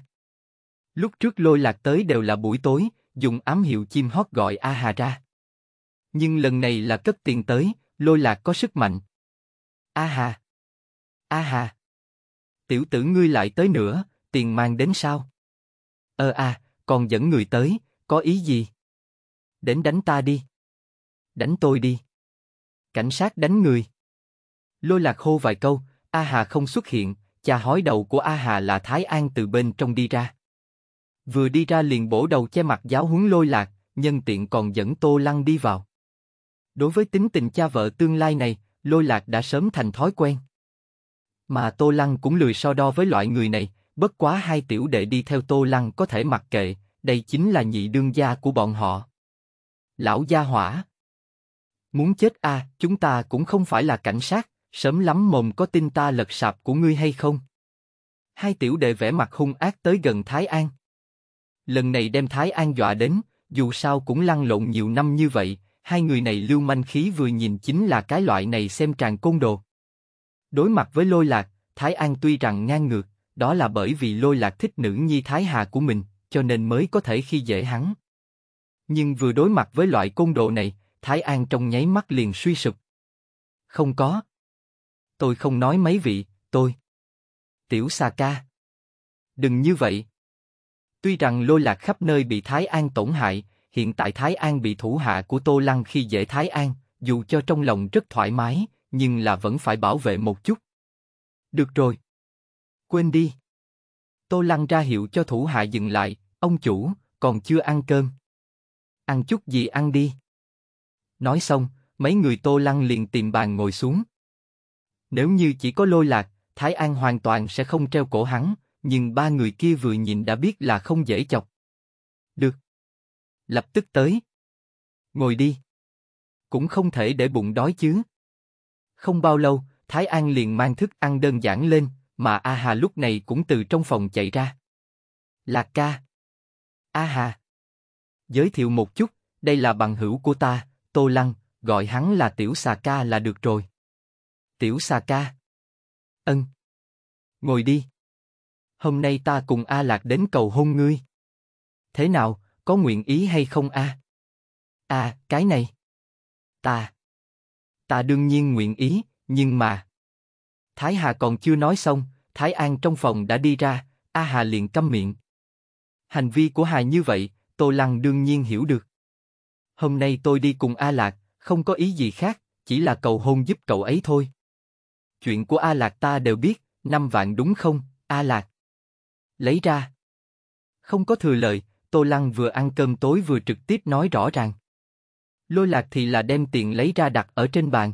Lúc trước lôi lạc tới đều là buổi tối, dùng ám hiệu chim hót gọi A Hà ra. Nhưng lần này là cất tiền tới, lôi lạc có sức mạnh. A Hà! A Hà! Tiểu tử ngươi lại tới nữa, tiền mang đến sao? Ờ à, còn dẫn người tới, có ý gì? Đến đánh ta đi. Đánh tôi đi. Cảnh sát đánh người. Lôi lạc hô vài câu, A Hà không xuất hiện, cha hói đầu của A Hà là Thái An từ bên trong đi ra. Vừa đi ra liền bổ đầu che mặt giáo huấn lôi lạc, nhân tiện còn dẫn Tô Lăng đi vào. Đối với tính tình cha vợ tương lai này, lôi lạc đã sớm thành thói quen. Mà Tô Lăng cũng lười so đo với loại người này, bất quá hai tiểu đệ đi theo Tô Lăng có thể mặc kệ, đây chính là nhị đương gia của bọn họ. Lão gia hỏa Muốn chết à, chúng ta cũng không phải là cảnh sát, sớm lắm mồm có tin ta lật sạp của ngươi hay không? Hai tiểu đệ vẽ mặt hung ác tới gần Thái An. Lần này đem Thái An dọa đến, dù sao cũng lăn lộn nhiều năm như vậy, hai người này lưu manh khí vừa nhìn chính là cái loại này xem tràn côn đồ. Đối mặt với lôi lạc, Thái An tuy rằng ngang ngược, đó là bởi vì lôi lạc thích nữ nhi Thái Hà của mình, cho nên mới có thể khi dễ hắn. Nhưng vừa đối mặt với loại côn đồ này, Thái An trong nháy mắt liền suy sụp. Không có. Tôi không nói mấy vị, tôi. Tiểu Sa ca. Đừng như vậy. Tuy rằng lôi lạc khắp nơi bị Thái An tổn hại, hiện tại Thái An bị thủ hạ của Tô Lăng khi dễ Thái An, dù cho trong lòng rất thoải mái, nhưng là vẫn phải bảo vệ một chút. Được rồi. Quên đi. Tô Lăng ra hiệu cho thủ hạ dừng lại, ông chủ, còn chưa ăn cơm. Ăn chút gì ăn đi. Nói xong, mấy người Tô Lăng liền tìm bàn ngồi xuống. Nếu như chỉ có lôi lạc, Thái An hoàn toàn sẽ không treo cổ hắn, nhưng ba người kia vừa nhìn đã biết là không dễ chọc. Được. Lập tức tới. Ngồi đi. Cũng không thể để bụng đói chứ. Không bao lâu, Thái An liền mang thức ăn đơn giản lên, mà A Hà lúc này cũng từ trong phòng chạy ra. Lạc ca. A Hà. Giới thiệu một chút, đây là bằng hữu của ta, Tô Lăng, gọi hắn là Tiểu Xà Ca là được rồi. Tiểu Xà Ca. Ân. Ngồi đi. Hôm nay ta cùng A Lạc đến cầu hôn ngươi. Thế nào, có nguyện ý hay không A? A, à, cái này. Ta. Ta đương nhiên nguyện ý, nhưng mà. Thái Hà còn chưa nói xong, Thái An trong phòng đã đi ra, A Hà liền câm miệng. Hành vi của Hà như vậy, Tô Lăng đương nhiên hiểu được. Hôm nay tôi đi cùng A Lạc, không có ý gì khác, chỉ là cầu hôn giúp cậu ấy thôi. Chuyện của A Lạc ta đều biết, năm vạn đúng không, A Lạc? Lấy ra. Không có thừa lời, Tô Lăng vừa ăn cơm tối vừa trực tiếp nói rõ ràng. Lôi Lạc thì là đem tiền lấy ra đặt ở trên bàn.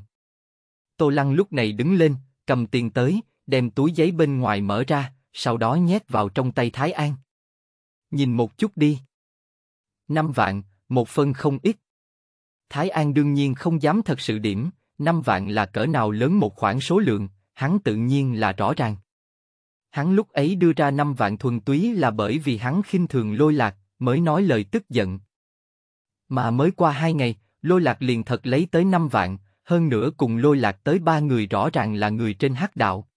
Tô Lăng lúc này đứng lên, cầm tiền tới, đem túi giấy bên ngoài mở ra, sau đó nhét vào trong tay Thái An. Nhìn một chút đi. Năm vạn, một phần không ít. Thái An đương nhiên không dám thật sự điểm, năm vạn là cỡ nào lớn một khoản số lượng, hắn tự nhiên là rõ ràng. Hắn lúc ấy đưa ra năm vạn thuần túy là bởi vì hắn khinh thường lôi lạc, mới nói lời tức giận. Mà mới qua hai ngày, lôi lạc liền thật lấy tới năm vạn, hơn nữa cùng lôi lạc tới ba người rõ ràng là người trên hắc đạo.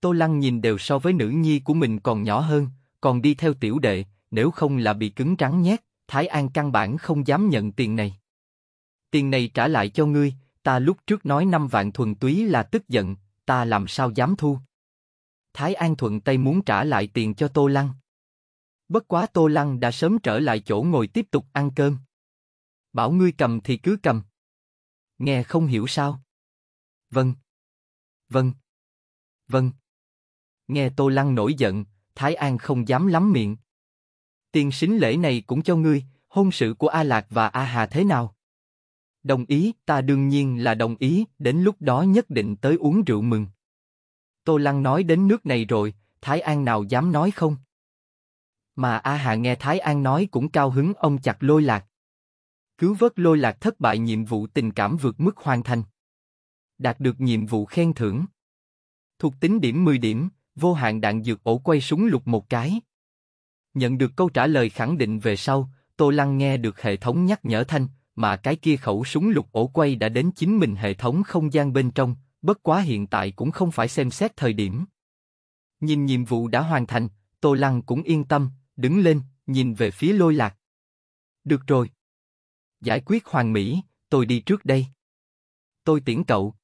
Tô Lăng nhìn đều so với nữ nhi của mình còn nhỏ hơn, còn đi theo tiểu đệ, nếu không là bị cứng trắng nhét. Thái An căn bản không dám nhận tiền này. Tiền này trả lại cho ngươi, ta lúc trước nói năm vạn thuần túy là tức giận, ta làm sao dám thu. Thái An thuận tay muốn trả lại tiền cho Tô Lăng. Bất quá Tô Lăng đã sớm trở lại chỗ ngồi tiếp tục ăn cơm. Bảo ngươi cầm thì cứ cầm. Nghe không hiểu sao? Vâng. Vâng. Vâng. Nghe Tô Lăng nổi giận, Thái An không dám lắm miệng. Tiền xính lễ này cũng cho ngươi, hôn sự của A Lạc và A Hà thế nào? Đồng ý, ta đương nhiên là đồng ý, đến lúc đó nhất định tới uống rượu mừng. Tô Lăng nói đến nước này rồi, Thái An nào dám nói không? Mà A Hà nghe Thái An nói cũng cao hứng ông chặt lôi lạc. Cứu vớt lôi lạc thất bại nhiệm vụ tình cảm vượt mức hoàn thành. Đạt được nhiệm vụ khen thưởng. Thuộc tính điểm 10 điểm, vô hạn đạn dược ổ quay súng lục một cái. Nhận được câu trả lời khẳng định về sau, Tô Lăng nghe được hệ thống nhắc nhở thanh, mà cái kia khẩu súng lục ổ quay đã đến chính mình hệ thống không gian bên trong, bất quá hiện tại cũng không phải xem xét thời điểm. Nhìn nhiệm vụ đã hoàn thành, Tô Lăng cũng yên tâm, đứng lên, nhìn về phía lôi lạc. Được rồi. Giải quyết hoàng mỹ, tôi đi trước đây. Tôi tiễn cậu.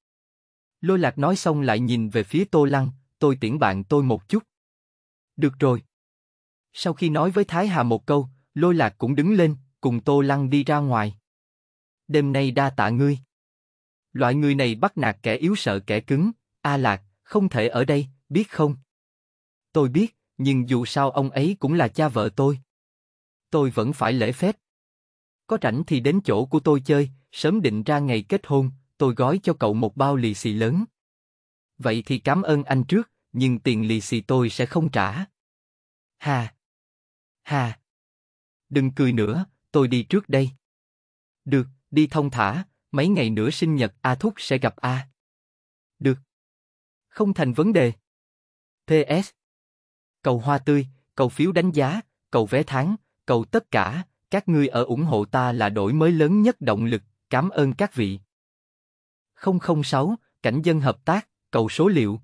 Lôi lạc nói xong lại nhìn về phía Tô Lăng, tôi tiễn bạn tôi một chút. Được rồi. Sau khi nói với Thái Hà một câu, Lôi Lạc cũng đứng lên, cùng Tô Lăng đi ra ngoài. Đêm nay đa tạ ngươi. Loại người này bắt nạt kẻ yếu sợ kẻ cứng, A Lạc, không thể ở đây, biết không? Tôi biết, nhưng dù sao ông ấy cũng là cha vợ tôi. Tôi vẫn phải lễ phép. Có rảnh thì đến chỗ của tôi chơi, sớm định ra ngày kết hôn, tôi gói cho cậu một bao lì xì lớn. Vậy thì cảm ơn anh trước, nhưng tiền lì xì tôi sẽ không trả. Hà, Hà! Đừng cười nữa, tôi đi trước đây. Được, đi thông thả, mấy ngày nữa sinh nhật A Thúc sẽ gặp A. Được. Không thành vấn đề. PS. Cầu hoa tươi, cầu phiếu đánh giá, cầu vé tháng, cầu tất cả, các ngươi ở ủng hộ ta là đổi mới lớn nhất động lực, cảm ơn các vị. 006, Cảnh dân hợp tác, cầu số liệu.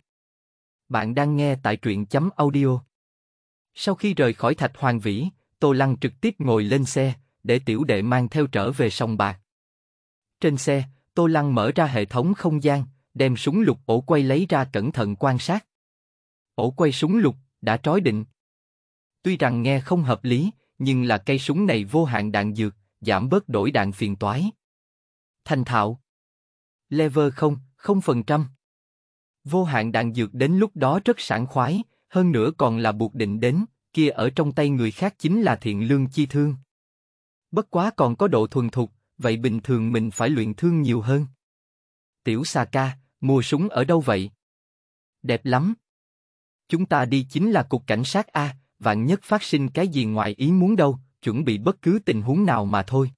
Bạn đang nghe tại truyện chấm audio. Sau khi rời khỏi Thạch Hoàng Vĩ, Tô Lăng trực tiếp ngồi lên xe, để tiểu đệ mang theo trở về sông Bạc. Trên xe, Tô Lăng mở ra hệ thống không gian, đem súng lục ổ quay lấy ra cẩn thận quan sát. Ổ quay súng lục đã trói định. Tuy rằng nghe không hợp lý, nhưng là cây súng này vô hạn đạn dược, giảm bớt đổi đạn phiền toái. Thành thạo. Lever không, không phần trăm. Vô hạn đạn dược đến lúc đó rất sảng khoái, hơn nữa còn là buộc định đến, kia ở trong tay người khác chính là thiện lương chi thương. Bất quá còn có độ thuần thục, vậy bình thường mình phải luyện thương nhiều hơn. Tiểu Sa Ca, mua súng ở đâu vậy? Đẹp lắm. Chúng ta đi chính là cục cảnh sát A, vạn nhất phát sinh cái gì ngoài ý muốn đâu, chuẩn bị bất cứ tình huống nào mà thôi.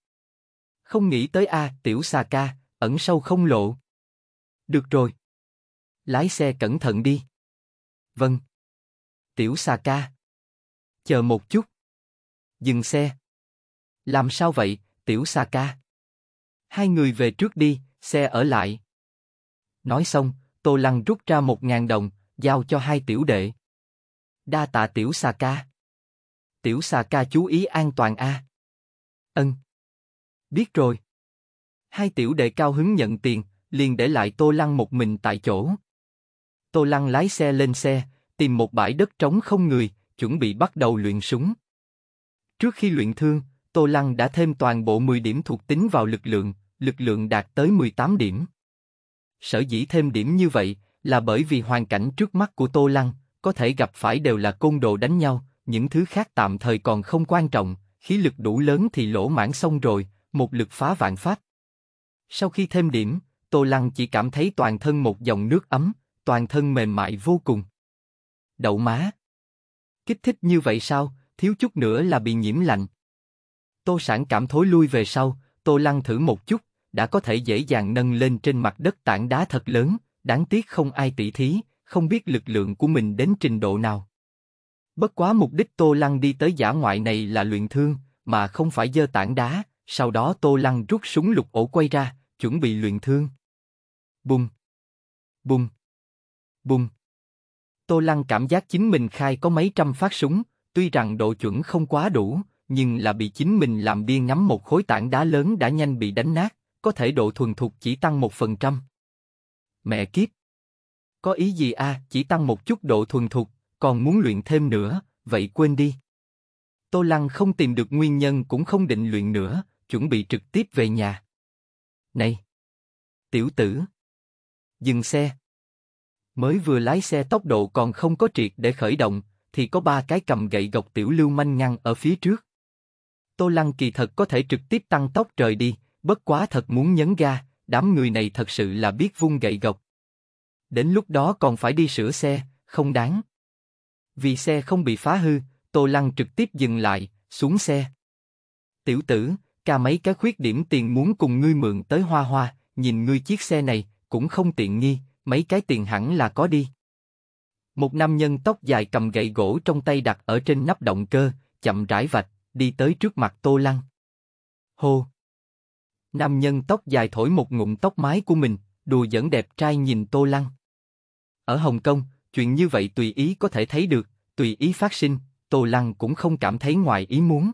Không nghĩ tới A, Tiểu Sa Ca, ẩn sâu không lộ. Được rồi. Lái xe cẩn thận đi. Vâng. Tiểu xà ca. Chờ một chút. Dừng xe. Làm sao vậy, tiểu xà ca? Hai người về trước đi, xe ở lại. Nói xong, Tô Lăng rút ra một ngàn đồng, giao cho hai tiểu đệ. Đa tạ tiểu xà ca. Tiểu xà ca chú ý an toàn a. Ân. Biết rồi. Hai tiểu đệ cao hứng nhận tiền, liền để lại Tô Lăng một mình tại chỗ. Tô Lăng lái xe lên xe, tìm một bãi đất trống không người, chuẩn bị bắt đầu luyện súng. Trước khi luyện thương, Tô Lăng đã thêm toàn bộ 10 điểm thuộc tính vào lực lượng, lực lượng đạt tới 18 điểm. Sở dĩ thêm điểm như vậy là bởi vì hoàn cảnh trước mắt của Tô Lăng, có thể gặp phải đều là côn đồ đánh nhau, những thứ khác tạm thời còn không quan trọng, khí lực đủ lớn thì lỗ mãn xong rồi, một lực phá vạn pháp. Sau khi thêm điểm, Tô Lăng chỉ cảm thấy toàn thân một dòng nước ấm, toàn thân mềm mại vô cùng đậu má. Kích thích như vậy sao, thiếu chút nữa là bị nhiễm lạnh. Tô sản cảm thối lui về sau, tô lăn thử một chút, đã có thể dễ dàng nâng lên trên mặt đất tảng đá thật lớn, đáng tiếc không ai tỉ thí, không biết lực lượng của mình đến trình độ nào. Bất quá mục đích Tô lăn đi tới giả ngoại này là luyện thương, mà không phải dơ tảng đá, sau đó Tô lăn rút súng lục ổ quay ra, chuẩn bị luyện thương. Bùng! Bùng! Bùng! Tô Lăng cảm giác chính mình khai có mấy trăm phát súng, tuy rằng độ chuẩn không quá đủ, nhưng là bị chính mình làm bia ngắm một khối tảng đá lớn đã nhanh bị đánh nát, có thể độ thuần thục chỉ tăng một phần trăm. Mẹ kiếp! Có ý gì a? À, chỉ tăng một chút độ thuần thục, còn muốn luyện thêm nữa, vậy quên đi. Tô Lăng không tìm được nguyên nhân cũng không định luyện nữa, chuẩn bị trực tiếp về nhà. Này! Tiểu tử! Dừng xe! Mới vừa lái xe tốc độ còn không có triệt để khởi động, thì có ba cái cầm gậy gộc tiểu lưu manh ngăn ở phía trước. Tô Lăng kỳ thật có thể trực tiếp tăng tốc trời đi, bất quá thật muốn nhấn ga, đám người này thật sự là biết vung gậy gộc. Đến lúc đó còn phải đi sửa xe, không đáng. Vì xe không bị phá hư, Tô Lăng trực tiếp dừng lại, xuống xe. Tiểu tử, ca mấy cái khuyết điểm tiền muốn cùng ngươi mượn tới hoa hoa, nhìn ngươi chiếc xe này, cũng không tiện nghi, mấy cái tiền hẳn là có đi. Một nam nhân tóc dài cầm gậy gỗ trong tay đặt ở trên nắp động cơ, chậm rãi vạch, đi tới trước mặt Tô Lăng. Hô! Nam nhân tóc dài thổi một ngụm tóc mái của mình, đùa dẫn đẹp trai nhìn Tô Lăng. Ở Hồng Kông, chuyện như vậy tùy ý có thể thấy được, tùy ý phát sinh, Tô Lăng cũng không cảm thấy ngoài ý muốn.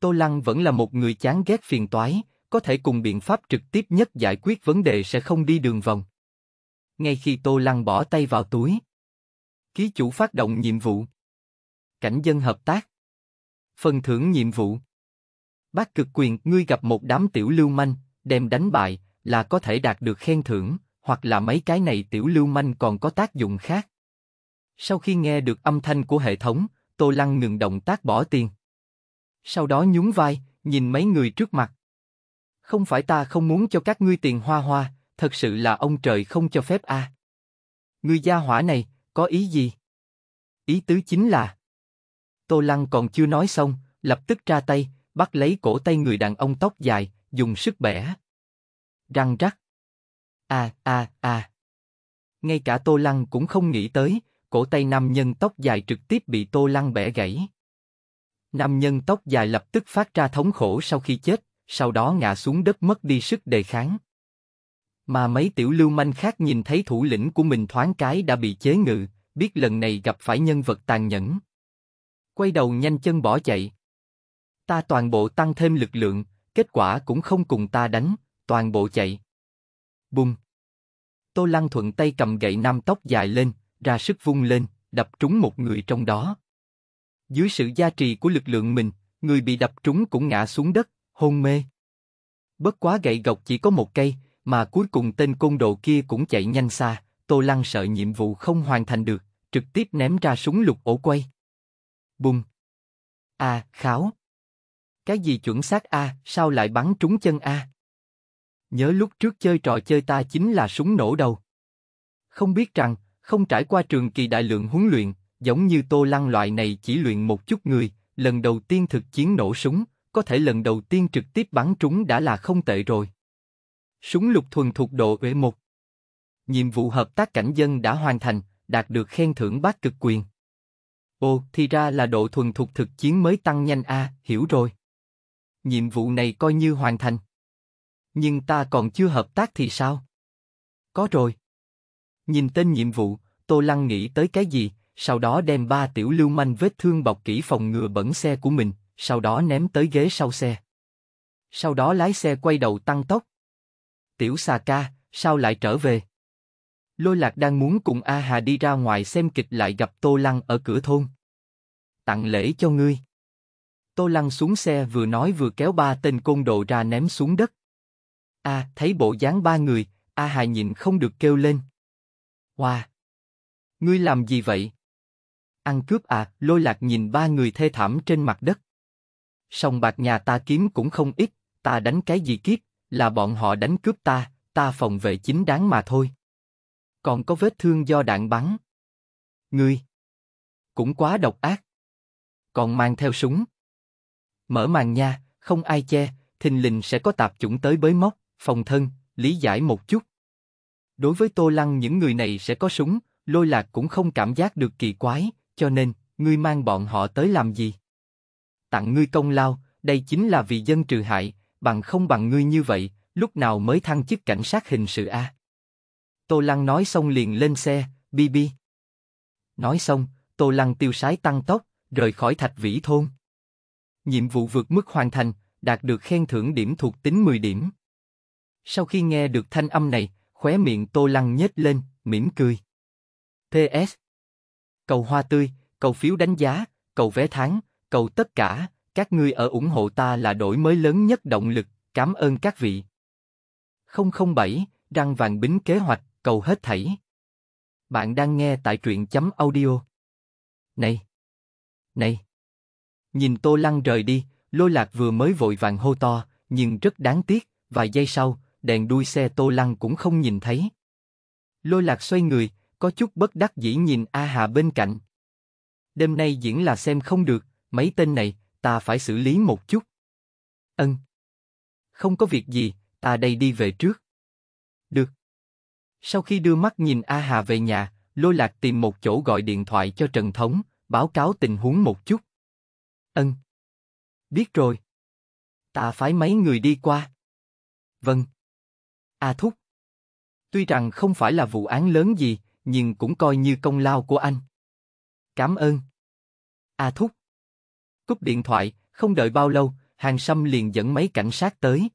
Tô Lăng vẫn là một người chán ghét phiền toái, có thể cùng biện pháp trực tiếp nhất giải quyết vấn đề sẽ không đi đường vòng ngay khi Tô Lăng bỏ tay vào túi. Ký chủ phát động nhiệm vụ. Cảnh dân hợp tác. Phần thưởng nhiệm vụ. Bác cực quyền, ngươi gặp một đám tiểu lưu manh, đem đánh bại, là có thể đạt được khen thưởng, hoặc là mấy cái này tiểu lưu manh còn có tác dụng khác. Sau khi nghe được âm thanh của hệ thống, Tô Lăng ngừng động tác bỏ tiền. Sau đó nhún vai, nhìn mấy người trước mặt. Không phải ta không muốn cho các ngươi tiền hoa hoa, thật sự là ông trời không cho phép a. À. Người gia hỏa này, có ý gì? Ý tứ chính là... Tô Lăng còn chưa nói xong, lập tức ra tay, bắt lấy cổ tay người đàn ông tóc dài, dùng sức bẻ. Răng rắc. a a a Ngay cả Tô Lăng cũng không nghĩ tới, cổ tay nam nhân tóc dài trực tiếp bị Tô Lăng bẻ gãy. Nam nhân tóc dài lập tức phát ra thống khổ sau khi chết, sau đó ngã xuống đất mất đi sức đề kháng. Mà mấy tiểu lưu manh khác nhìn thấy thủ lĩnh của mình thoáng cái đã bị chế ngự, biết lần này gặp phải nhân vật tàn nhẫn. Quay đầu nhanh chân bỏ chạy. Ta toàn bộ tăng thêm lực lượng, kết quả cũng không cùng ta đánh, toàn bộ chạy. Bùng. Tô Lăng thuận tay cầm gậy nam tóc dài lên, ra sức vung lên, đập trúng một người trong đó. Dưới sự gia trì của lực lượng mình, người bị đập trúng cũng ngã xuống đất, hôn mê. Bất quá gậy gộc chỉ có một cây, mà cuối cùng tên côn đồ kia cũng chạy nhanh xa, Tô Lăng sợ nhiệm vụ không hoàn thành được, trực tiếp ném ra súng lục ổ quay. Bùng! a à, kháo! Cái gì chuẩn xác a, sao lại bắn trúng chân a? Nhớ lúc trước chơi trò chơi ta chính là súng nổ đầu. Không biết rằng, không trải qua trường kỳ đại lượng huấn luyện, giống như Tô Lăng loại này chỉ luyện một chút người, lần đầu tiên thực chiến nổ súng, có thể lần đầu tiên trực tiếp bắn trúng đã là không tệ rồi. Súng lục thuần thuộc độ uể một. Nhiệm vụ hợp tác cảnh dân đã hoàn thành, đạt được khen thưởng bát cực quyền. Ồ, thì ra là độ thuần thuộc thực chiến mới tăng nhanh a, à, hiểu rồi. Nhiệm vụ này coi như hoàn thành. Nhưng ta còn chưa hợp tác thì sao? Có rồi. Nhìn tên nhiệm vụ, Tô Lăng nghĩ tới cái gì, sau đó đem ba tiểu lưu manh vết thương bọc kỹ phòng ngừa bẩn xe của mình, sau đó ném tới ghế sau xe. Sau đó lái xe quay đầu tăng tốc tiểu xà ca, sao lại trở về? Lôi lạc đang muốn cùng A Hà đi ra ngoài xem kịch lại gặp Tô Lăng ở cửa thôn. Tặng lễ cho ngươi. Tô Lăng xuống xe vừa nói vừa kéo ba tên côn đồ ra ném xuống đất. A, à, thấy bộ dáng ba người, A Hà nhìn không được kêu lên. Hoa! Wow. Ngươi làm gì vậy? Ăn cướp à, lôi lạc nhìn ba người thê thảm trên mặt đất. Sòng bạc nhà ta kiếm cũng không ít, ta đánh cái gì kiếp, là bọn họ đánh cướp ta, ta phòng vệ chính đáng mà thôi. Còn có vết thương do đạn bắn. Ngươi! Cũng quá độc ác. Còn mang theo súng. Mở màn nha, không ai che, thình lình sẽ có tạp chủng tới bới móc, phòng thân, lý giải một chút. Đối với Tô Lăng những người này sẽ có súng, lôi lạc cũng không cảm giác được kỳ quái, cho nên, ngươi mang bọn họ tới làm gì? Tặng ngươi công lao, đây chính là vì dân trừ hại, bằng không bằng ngươi như vậy, lúc nào mới thăng chức cảnh sát hình sự a? Tô Lăng nói xong liền lên xe, bi bi. Nói xong, Tô Lăng tiêu sái tăng tốc, rời khỏi Thạch Vĩ Thôn. Nhiệm vụ vượt mức hoàn thành, đạt được khen thưởng điểm thuộc tính 10 điểm. Sau khi nghe được thanh âm này, khóe miệng Tô Lăng nhếch lên, mỉm cười. T S. Cầu hoa tươi, cầu phiếu đánh giá, cầu vé tháng, cầu tất cả, các ngươi ở ủng hộ ta là đổi mới lớn nhất động lực, cảm ơn các vị. 007, Răng Vàng Bính Kế Hoạch, cầu hết thảy. Bạn đang nghe tại truyện chấm audio. Này! Này! Nhìn Tô Lăng rời đi, Lôi Lạc vừa mới vội vàng hô to, nhưng rất đáng tiếc, vài giây sau, đèn đuôi xe Tô Lăng cũng không nhìn thấy. Lôi Lạc xoay người, có chút bất đắc dĩ nhìn A Hà bên cạnh. Đêm nay diễn là xem không được, mấy tên này, ta phải xử lý một chút. Ân. Không có việc gì, ta đây đi về trước. Được. Sau khi đưa mắt nhìn A Hà về nhà, Lôi Lạc tìm một chỗ gọi điện thoại cho Trần Thống, báo cáo tình huống một chút. Ân. Biết rồi. Ta phái mấy người đi qua. Vâng. A Thúc. Tuy rằng không phải là vụ án lớn gì, nhưng cũng coi như công lao của anh. Cảm ơn. A Thúc. Cúp điện thoại, không đợi bao lâu, Hàng Sâm liền dẫn mấy cảnh sát tới.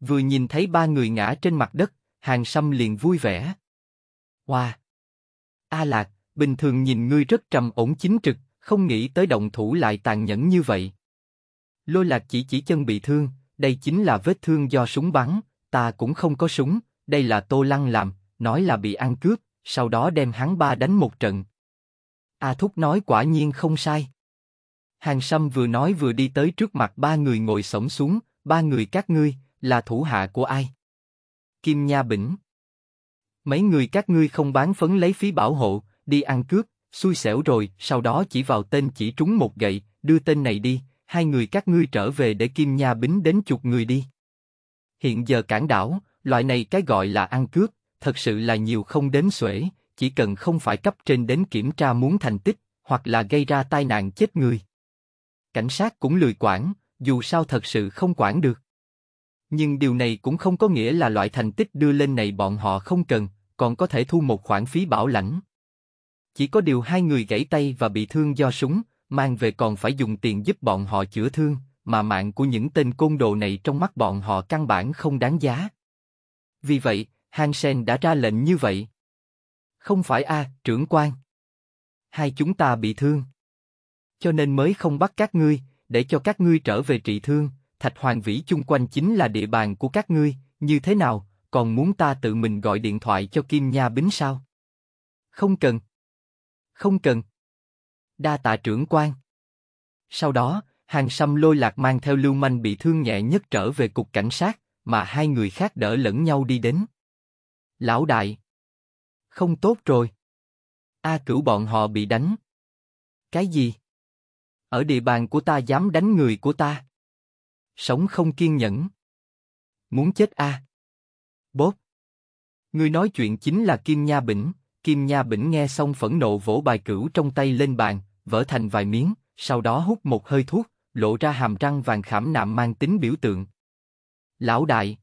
Vừa nhìn thấy ba người ngã trên mặt đất, Hàng Sâm liền vui vẻ. Hoa! Wow. A Lạc, bình thường nhìn ngươi rất trầm ổn chính trực, không nghĩ tới động thủ lại tàn nhẫn như vậy. Lôi Lạc chỉ chỉ chân bị thương, đây chính là vết thương do súng bắn, ta cũng không có súng, đây là Tô Lăng làm, nói là bị ăn cướp, sau đó đem hắn ba đánh một trận. A Thúc nói quả nhiên không sai. Hàng Sâm vừa nói vừa đi tới trước mặt ba người ngồi sổng xuống, ba người các ngươi, là thủ hạ của ai? Kim Nha Bỉnh. Mấy người các ngươi không bán phấn lấy phí bảo hộ, đi ăn cướp, xui xẻo rồi, sau đó chỉ vào tên chỉ trúng một gậy, đưa tên này đi, hai người các ngươi trở về để Kim Nha Bính đến chục người đi. Hiện giờ cản đảo, loại này cái gọi là ăn cướp, thật sự là nhiều không đến xuể, chỉ cần không phải cấp trên đến kiểm tra muốn thành tích, hoặc là gây ra tai nạn chết người cảnh sát cũng lười quản, dù sao thật sự không quản được. Nhưng điều này cũng không có nghĩa là loại thành tích đưa lên này bọn họ không cần, còn có thể thu một khoản phí bảo lãnh. Chỉ có điều hai người gãy tay và bị thương do súng, mang về còn phải dùng tiền giúp bọn họ chữa thương, mà mạng của những tên côn đồ này trong mắt bọn họ căn bản không đáng giá. Vì vậy, Hansen đã ra lệnh như vậy. Không phải a, trưởng quan. Hai chúng ta bị thương cho nên mới không bắt các ngươi, để cho các ngươi trở về trị thương. Thạch Hoàng Vĩ chung quanh chính là địa bàn của các ngươi, như thế nào? Còn muốn ta tự mình gọi điện thoại cho Kim Nha Bính sao? Không cần. Không cần. Đa tạ trưởng quan. Sau đó, hàng xăm lôi lạc mang theo lưu manh bị thương nhẹ nhất trở về cục cảnh sát, mà hai người khác đỡ lẫn nhau đi đến. Lão đại. Không tốt rồi. A cửu bọn họ bị đánh. Cái gì? ở địa bàn của ta dám đánh người của ta. Sống không kiên nhẫn. Muốn chết a à? Bốp. Người nói chuyện chính là Kim Nha Bỉnh, Kim Nha Bỉnh nghe xong phẫn nộ vỗ bài cửu trong tay lên bàn, vỡ thành vài miếng, sau đó hút một hơi thuốc, lộ ra hàm răng vàng khảm nạm mang tính biểu tượng. Lão đại.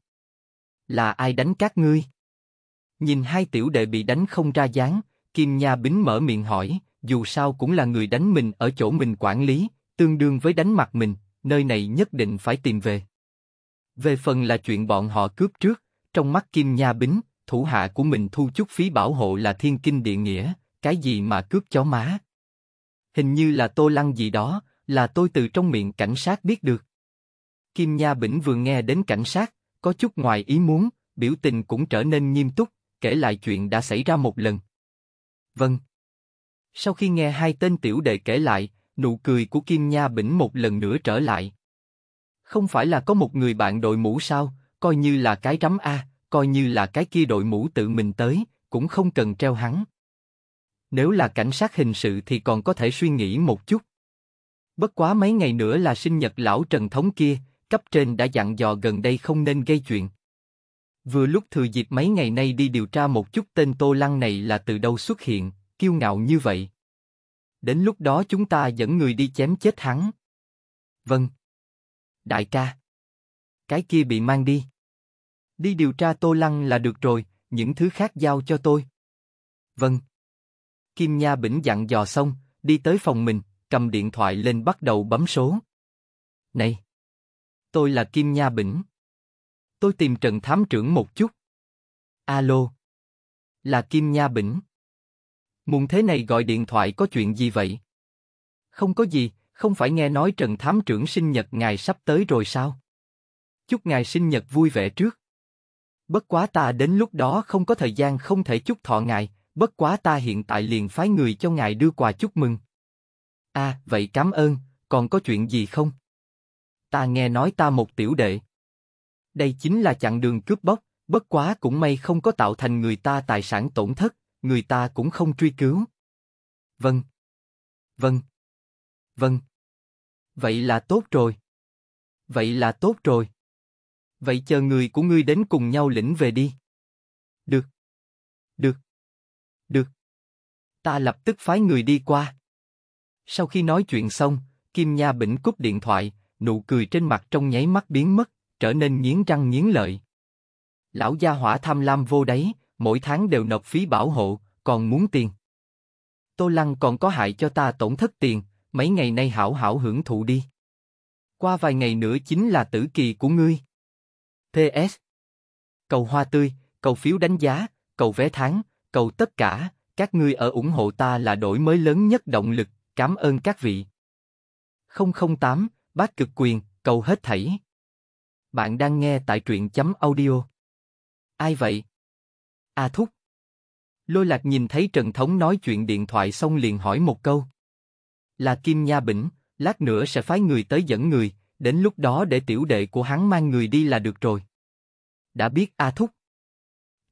Là ai đánh các ngươi? Nhìn hai tiểu đệ bị đánh không ra dáng, Kim Nha Bính mở miệng hỏi, dù sao cũng là người đánh mình ở chỗ mình quản lý, tương đương với đánh mặt mình, nơi này nhất định phải tìm về. Về phần là chuyện bọn họ cướp trước, trong mắt Kim Nha Bính, thủ hạ của mình thu chút phí bảo hộ là thiên kinh địa nghĩa, cái gì mà cướp chó má. Hình như là tô lăng gì đó, là tôi từ trong miệng cảnh sát biết được. Kim Nha Bỉnh vừa nghe đến cảnh sát, có chút ngoài ý muốn, biểu tình cũng trở nên nghiêm túc, kể lại chuyện đã xảy ra một lần. Vâng. Sau khi nghe hai tên tiểu đệ kể lại, nụ cười của Kim Nha Bỉnh một lần nữa trở lại. Không phải là có một người bạn đội mũ sao, coi như là cái rắm A, coi như là cái kia đội mũ tự mình tới, cũng không cần treo hắn. Nếu là cảnh sát hình sự thì còn có thể suy nghĩ một chút. Bất quá mấy ngày nữa là sinh nhật lão Trần Thống kia, cấp trên đã dặn dò gần đây không nên gây chuyện. Vừa lúc thừa dịp mấy ngày nay đi điều tra một chút tên Tô Lăng này là từ đâu xuất hiện, kiêu ngạo như vậy. Đến lúc đó chúng ta dẫn người đi chém chết hắn. Vâng. Đại ca. Cái kia bị mang đi. Đi điều tra Tô Lăng là được rồi, những thứ khác giao cho tôi. Vâng. Kim Nha Bỉnh dặn dò xong, đi tới phòng mình, cầm điện thoại lên bắt đầu bấm số. Này! Tôi là Kim Nha Bỉnh. Tôi tìm Trần Thám trưởng một chút. Alo! Là Kim Nha Bỉnh. Muộn thế này gọi điện thoại có chuyện gì vậy? Không có gì, không phải nghe nói Trần Thám trưởng sinh nhật ngài sắp tới rồi sao? Chúc ngài sinh nhật vui vẻ trước. Bất quá ta đến lúc đó không có thời gian không thể chúc thọ ngài, bất quá ta hiện tại liền phái người cho ngài đưa quà chúc mừng. À, vậy cảm ơn, còn có chuyện gì không? Ta nghe nói ta một tiểu đệ. Đây chính là chặng đường cướp bóc, bất quá cũng may không có tạo thành người ta tài sản tổn thất, người ta cũng không truy cứu. Vâng. Vâng. Vâng. Vậy là tốt rồi. Vậy là tốt rồi. Vậy chờ người của ngươi đến cùng nhau lĩnh về đi. Được. Được. Được. Ta lập tức phái người đi qua. Sau khi nói chuyện xong, Kim Nha Bỉnh cúp điện thoại, nụ cười trên mặt trong nháy mắt biến mất, trở nên nghiến răng nghiến lợi. Lão gia hỏa tham lam vô đáy, mỗi tháng đều nộp phí bảo hộ, còn muốn tiền. Tô Lăng còn có hại cho ta tổn thất tiền, mấy ngày nay hảo hảo hưởng thụ đi. Qua vài ngày nữa chính là tử kỳ của ngươi. PS Cầu hoa tươi, cầu phiếu đánh giá, cầu vé tháng, cầu tất cả, các ngươi ở ủng hộ ta là đổi mới lớn nhất động lực, cảm ơn các vị. 008, bác cực quyền, cầu hết thảy. Bạn đang nghe tại truyện chấm audio. Ai vậy? A thúc. Lôi lạc nhìn thấy Trần Thống nói chuyện điện thoại xong liền hỏi một câu. Là Kim Nha Bỉnh, lát nữa sẽ phái người tới dẫn người, đến lúc đó để tiểu đệ của hắn mang người đi là được rồi. Đã biết A Thúc.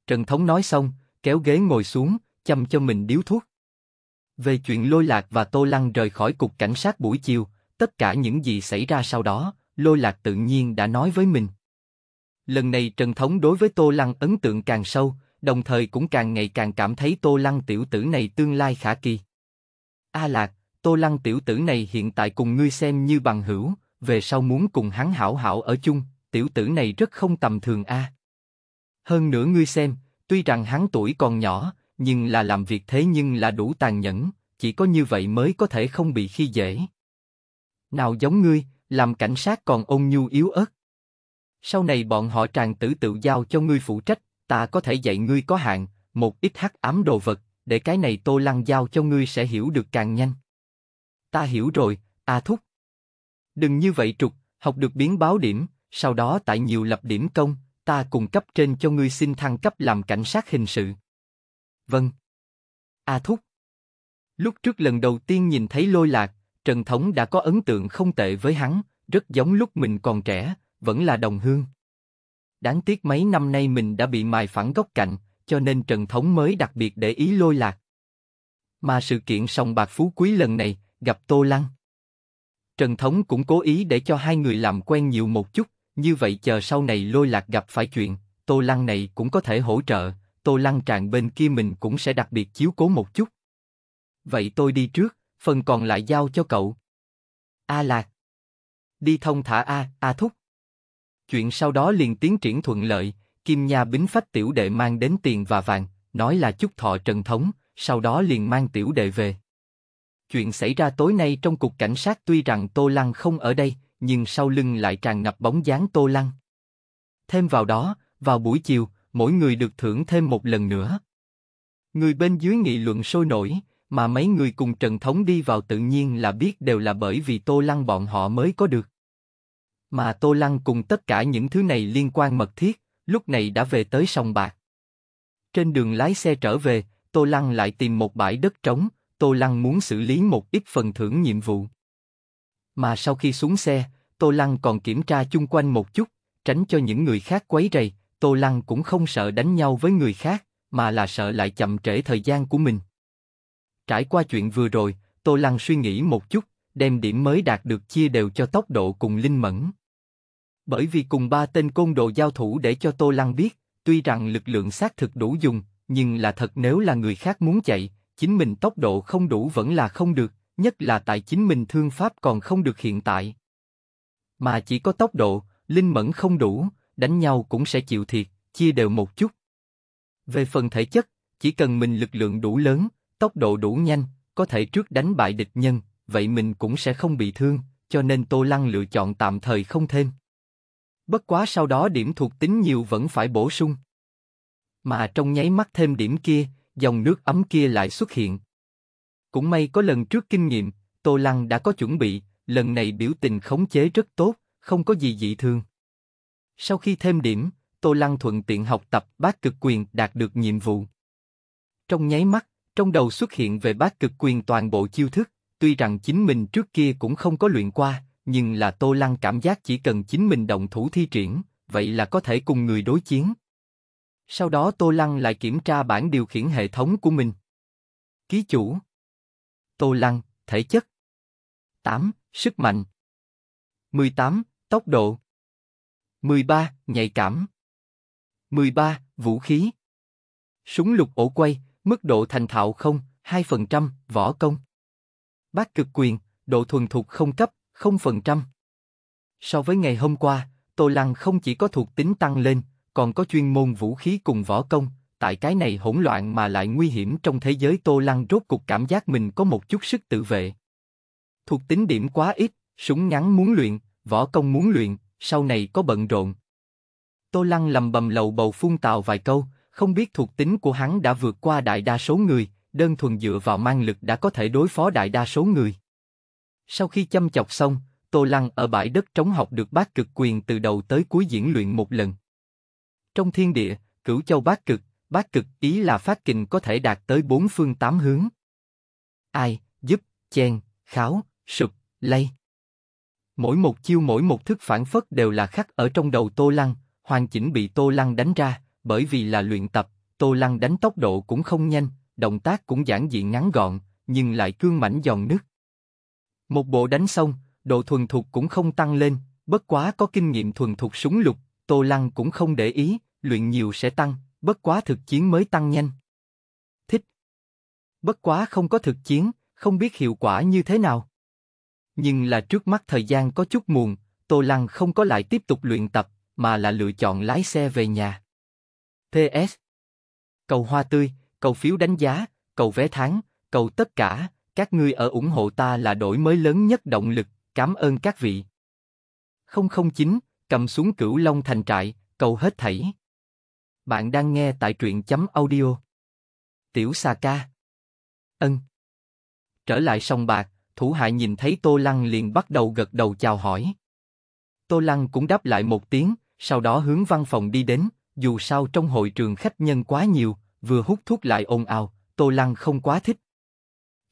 Trần Thống nói xong, kéo ghế ngồi xuống, chăm cho mình điếu thuốc. Về chuyện Lôi Lạc và Tô Lăng rời khỏi cục cảnh sát buổi chiều, tất cả những gì xảy ra sau đó, Lôi Lạc tự nhiên đã nói với mình. Lần này Trần Thống đối với Tô Lăng ấn tượng càng sâu, đồng thời cũng càng ngày càng cảm thấy Tô Lăng tiểu tử này tương lai khả kỳ. A Lạc, Tô Lăng tiểu tử này hiện tại cùng ngươi xem như bằng hữu, về sau muốn cùng hắn hảo hảo ở chung, tiểu tử này rất không tầm thường a. Hơn nữa ngươi xem, tuy rằng hắn tuổi còn nhỏ, nhưng là làm việc thế nhưng là đủ tàn nhẫn, chỉ có như vậy mới có thể không bị khi dễ. Nào giống ngươi, làm cảnh sát còn ôn nhu yếu ớt. Sau này bọn họ tràn tử tự giao cho ngươi phụ trách, ta có thể dạy ngươi có hạn, một ít hắc ám đồ vật, để cái này Tô Lăng giao cho ngươi sẽ hiểu được càng nhanh. Ta hiểu rồi, A Thúc. Đừng như vậy trục, học được biến báo điểm, sau đó tại nhiều lập điểm công, ta cùng cấp trên cho ngươi xin thăng cấp làm cảnh sát hình sự. Vâng. A Thúc. Lúc trước lần đầu tiên nhìn thấy lôi lạc, Trần Thống đã có ấn tượng không tệ với hắn, rất giống lúc mình còn trẻ, vẫn là đồng hương. Đáng tiếc mấy năm nay mình đã bị mài phẳng góc cạnh, cho nên Trần Thống mới đặc biệt để ý lôi lạc. Mà sự kiện sòng bạc phú quý lần này, gặp Tô Lăng. Trần Thống cũng cố ý để cho hai người làm quen nhiều một chút, như vậy chờ sau này lôi lạc gặp phải chuyện, Tô Lăng này cũng có thể hỗ trợ, Tô Lăng tràn bên kia mình cũng sẽ đặc biệt chiếu cố một chút. Vậy tôi đi trước, phần còn lại giao cho cậu. A Lạc. Đi thông thả A, A Thúc. Chuyện sau đó liền tiến triển thuận lợi, Kim Nha Bính Phách tiểu đệ mang đến tiền và vàng, nói là chúc thọ Trần Thống, sau đó liền mang tiểu đệ về. Chuyện xảy ra tối nay trong cục cảnh sát tuy rằng Tô Lăng không ở đây, nhưng sau lưng lại tràn ngập bóng dáng Tô Lăng. Thêm vào đó, vào buổi chiều, mỗi người được thưởng thêm một lần nữa. Người bên dưới nghị luận sôi nổi, mà mấy người cùng Trần Thống đi vào tự nhiên là biết đều là bởi vì Tô Lăng bọn họ mới có được. Mà Tô Lăng cùng tất cả những thứ này liên quan mật thiết, lúc này đã về tới sòng Bạc. Trên đường lái xe trở về, Tô Lăng lại tìm một bãi đất trống, Tô Lăng muốn xử lý một ít phần thưởng nhiệm vụ. Mà sau khi xuống xe, Tô Lăng còn kiểm tra chung quanh một chút, tránh cho những người khác quấy rầy, Tô Lăng cũng không sợ đánh nhau với người khác, mà là sợ lại chậm trễ thời gian của mình. Trải qua chuyện vừa rồi, Tô Lăng suy nghĩ một chút, đem điểm mới đạt được chia đều cho tốc độ cùng linh mẫn. Bởi vì cùng ba tên côn đồ giao thủ để cho Tô Lăng biết, tuy rằng lực lượng xác thực đủ dùng, nhưng là thật nếu là người khác muốn chạy, chính mình tốc độ không đủ vẫn là không được, nhất là tại chính mình thương pháp còn không được hiện tại. Mà chỉ có tốc độ, linh mẫn không đủ, đánh nhau cũng sẽ chịu thiệt, chia đều một chút. Về phần thể chất, chỉ cần mình lực lượng đủ lớn, tốc độ đủ nhanh, có thể trước đánh bại địch nhân, vậy mình cũng sẽ không bị thương, cho nên Tô Lăng lựa chọn tạm thời không thêm. Bất quá sau đó điểm thuộc tính nhiều vẫn phải bổ sung. Mà trong nháy mắt thêm điểm kia, dòng nước ấm kia lại xuất hiện. Cũng may có lần trước kinh nghiệm, Tô Lăng đã có chuẩn bị, lần này biểu tình khống chế rất tốt, không có gì dị thường. Sau khi thêm điểm, Tô Lăng thuận tiện học tập bát cực quyền đạt được nhiệm vụ. Trong nháy mắt, trong đầu xuất hiện về bát cực quyền toàn bộ chiêu thức, tuy rằng chính mình trước kia cũng không có luyện qua, nhưng là Tô Lăng cảm giác chỉ cần chính mình động thủ thi triển, vậy là có thể cùng người đối chiến. Sau đó Tô Lăng lại kiểm tra bản điều khiển hệ thống của mình. Ký chủ Tô Lăng, thể chất 8. Sức mạnh 18. Tốc độ 13. Nhạy cảm 13. Vũ khí Súng lục ổ quay, mức độ thành thạo không, 2%, võ công Bác cực quyền, độ thuần thục không cấp, 0%. So với ngày hôm qua, Tô Lăng không chỉ có thuộc tính tăng lên, còn có chuyên môn vũ khí cùng võ công, tại cái này hỗn loạn mà lại nguy hiểm trong thế giới Tô Lăng rốt cục cảm giác mình có một chút sức tự vệ. Thuộc tính điểm quá ít, súng ngắn muốn luyện, võ công muốn luyện, sau này có bận rộn. Tô Lăng lầm bầm lầu bầu phun tào vài câu, không biết thuộc tính của hắn đã vượt qua đại đa số người, đơn thuần dựa vào mang lực đã có thể đối phó đại đa số người. Sau khi chăm chọc xong, Tô Lăng ở bãi đất trống học được bát cực quyền từ đầu tới cuối diễn luyện một lần. Trong thiên địa, cửu châu bát cực, bát cực ý là phát kình có thể đạt tới bốn phương tám hướng. Ai, giúp, chen, kháo, sụp, lay. Mỗi một chiêu mỗi một thức phản phất đều là khắc ở trong đầu Tô Lăng, hoàn chỉnh bị Tô Lăng đánh ra, bởi vì là luyện tập, Tô Lăng đánh tốc độ cũng không nhanh, động tác cũng giản dị ngắn gọn, nhưng lại cương mãnh giòn nứt. Một bộ đánh xong, độ thuần thục cũng không tăng lên, bất quá có kinh nghiệm thuần thục súng lục, Tô Lăng cũng không để ý, luyện nhiều sẽ tăng, bất quá thực chiến mới tăng nhanh. Thích. Bất quá không có thực chiến, không biết hiệu quả như thế nào. Nhưng là trước mắt thời gian có chút muộn, Tô Lăng không có lại tiếp tục luyện tập, mà là lựa chọn lái xe về nhà. TS Cầu hoa tươi, cầu phiếu đánh giá, cầu vé tháng, cầu tất cả, các ngươi ở ủng hộ ta là đổi mới lớn nhất động lực, cảm ơn các vị. 009, cầm xuống cửu long thành trại, cầu hết thảy. Bạn đang nghe tại truyện chấm audio. Tiểu sa ca. Ân. Trở lại sông bạc, thủ hạ nhìn thấy Tô Lăng liền bắt đầu gật đầu chào hỏi. Tô Lăng cũng đáp lại một tiếng, sau đó hướng văn phòng đi đến, dù sao trong hội trường khách nhân quá nhiều, vừa hút thuốc lại ồn ào, Tô Lăng không quá thích.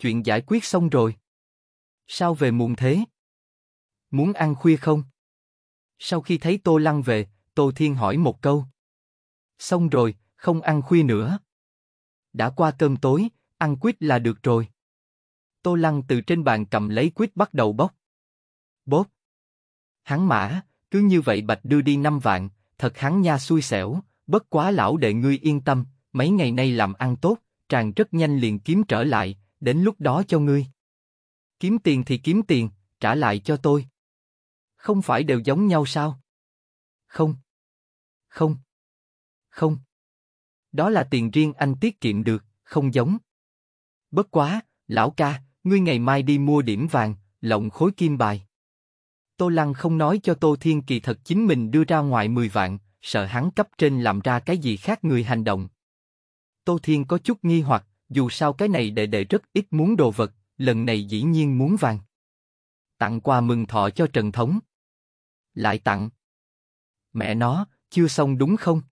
Chuyện giải quyết xong rồi. Sao về muộn thế? Muốn ăn khuya không? Sau khi thấy Tô Lăng về, Tô Thiên hỏi một câu. Xong rồi, không ăn khuya nữa. Đã qua cơm tối, ăn quýt là được rồi. Tô Lăng từ trên bàn cầm lấy quýt bắt đầu bóc. Bóp. Hắn mã, cứ như vậy Bạch đưa đi năm vạn, thật hắn nha xui xẻo, bất quá lão đệ ngươi yên tâm, mấy ngày nay làm ăn tốt, tràng rất nhanh liền kiếm trở lại, đến lúc đó cho ngươi. Kiếm tiền thì kiếm tiền, trả lại cho tôi. Không phải đều giống nhau sao? Không. Không. Không. Đó là tiền riêng anh tiết kiệm được, không giống. Bất quá, lão ca, ngươi ngày mai đi mua điểm vàng, lộng khối kim bài. Tô Lăng không nói cho Tô Thiên kỳ thật chính mình đưa ra ngoài 10 vạn, sợ hắn cấp trên làm ra cái gì khác người hành động. Tô Thiên có chút nghi hoặc, dù sao cái này đệ đệ rất ít muốn đồ vật, lần này dĩ nhiên muốn vàng. Tặng quà mừng thọ cho Trần Thống. Lại tặng. Mẹ nó, chưa xong đúng không?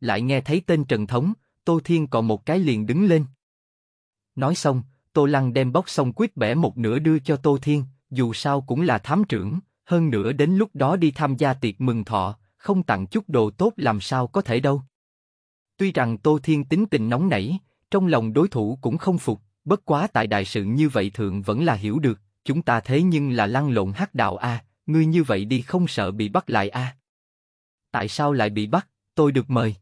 Lại nghe thấy tên Trần Thống, Tô Thiên còn một cái liền đứng lên. Nói xong, Tô Lăng đem bóc xong quyết bẻ một nửa đưa cho Tô Thiên, dù sao cũng là thám trưởng, hơn nữa đến lúc đó đi tham gia tiệc mừng thọ, không tặng chút đồ tốt làm sao có thể đâu. Tuy rằng Tô Thiên tính tình nóng nảy, trong lòng đối thủ cũng không phục, bất quá tại đại sự như vậy thượng vẫn là hiểu được, chúng ta thế nhưng là lăn lộn hắc đạo a, ngươi như vậy đi không sợ bị bắt lại a. Tại sao lại bị bắt, tôi được mời.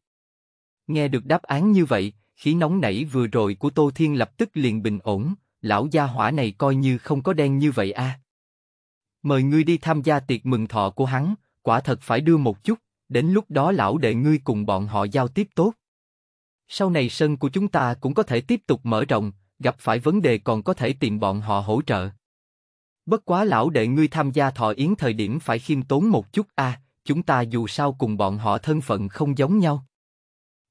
Nghe được đáp án như vậy, khí nóng nảy vừa rồi của Tô Thiên lập tức liền bình ổn, lão gia hỏa này coi như không có đen như vậy a. Mời ngươi đi tham gia tiệc mừng thọ của hắn, quả thật phải đưa một chút, đến lúc đó lão đệ ngươi cùng bọn họ giao tiếp tốt. Sau này sân của chúng ta cũng có thể tiếp tục mở rộng, gặp phải vấn đề còn có thể tìm bọn họ hỗ trợ. Bất quá lão đệ ngươi tham gia thọ yến thời điểm phải khiêm tốn một chút a, à, chúng ta dù sao cùng bọn họ thân phận không giống nhau.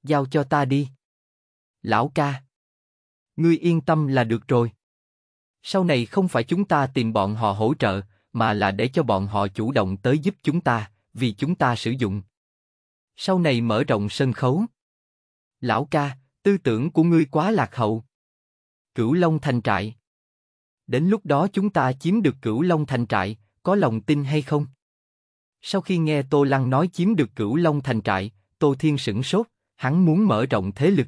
Giao cho ta đi. Lão ca. Ngươi yên tâm là được rồi. Sau này không phải chúng ta tìm bọn họ hỗ trợ, mà là để cho bọn họ chủ động tới giúp chúng ta, vì chúng ta sử dụng. Sau này mở rộng sân khấu lão ca, tư tưởng của ngươi quá lạc hậu. Cửu Long Thành Trại Đến lúc đó chúng ta chiếm được Cửu Long Thành Trại, có lòng tin hay không? Sau khi nghe Tô Lăng nói chiếm được Cửu Long Thành Trại, Tô Thiên sửng sốt, hắn muốn mở rộng thế lực.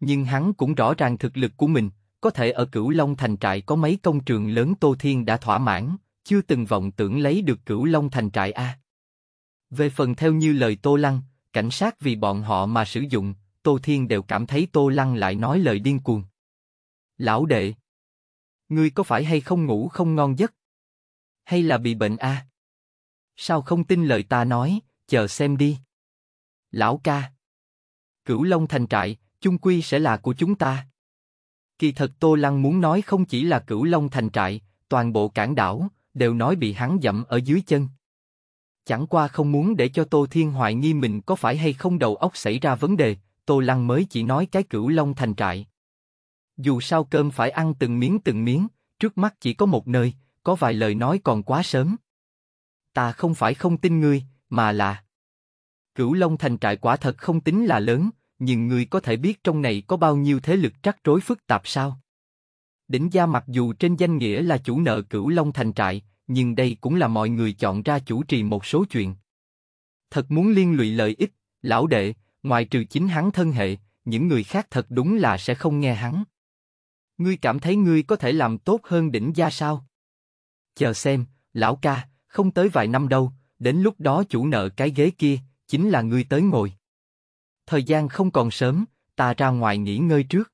Nhưng hắn cũng rõ ràng thực lực của mình, có thể ở Cửu Long Thành Trại có mấy công trường lớn Tô Thiên đã thỏa mãn, chưa từng vọng tưởng lấy được Cửu Long Thành Trại A. Về phần theo như lời Tô Lăng, cảnh sát vì bọn họ mà sử dụng, Tô Thiên đều cảm thấy Tô Lăng lại nói lời điên cuồng. Lão đệ, ngươi có phải hay không ngủ không ngon giấc? Hay là bị bệnh a? À? Sao không tin lời ta nói, chờ xem đi. Lão ca, Cửu Long thành trại, chung quy sẽ là của chúng ta. Kỳ thật Tô Lăng muốn nói không chỉ là Cửu Long thành trại, toàn bộ cảng đảo đều nói bị hắn dậm ở dưới chân. Chẳng qua không muốn để cho Tô Thiên hoài nghi mình có phải hay không đầu óc xảy ra vấn đề, Tô Lăng mới chỉ nói cái cửu long thành trại. Dù sao cơm phải ăn từng miếng từng miếng, trước mắt chỉ có một nơi, có vài lời nói còn quá sớm. Ta không phải không tin ngươi, mà là... Cửu Long thành trại quả thật không tính là lớn, nhưng ngươi có thể biết trong này có bao nhiêu thế lực trắc rối phức tạp sao? Đỉnh gia mặc dù trên danh nghĩa là chủ nợ Cửu Long thành trại, nhưng đây cũng là mọi người chọn ra chủ trì một số chuyện. Thật muốn liên lụy lợi ích, lão đệ, ngoài trừ chính hắn thân hệ, những người khác thật đúng là sẽ không nghe hắn. Ngươi cảm thấy ngươi có thể làm tốt hơn đỉnh gia sao? Chờ xem, lão ca, không tới vài năm đâu, đến lúc đó chủ nợ cái ghế kia, chính là ngươi tới ngồi. Thời gian không còn sớm, ta ra ngoài nghỉ ngơi trước.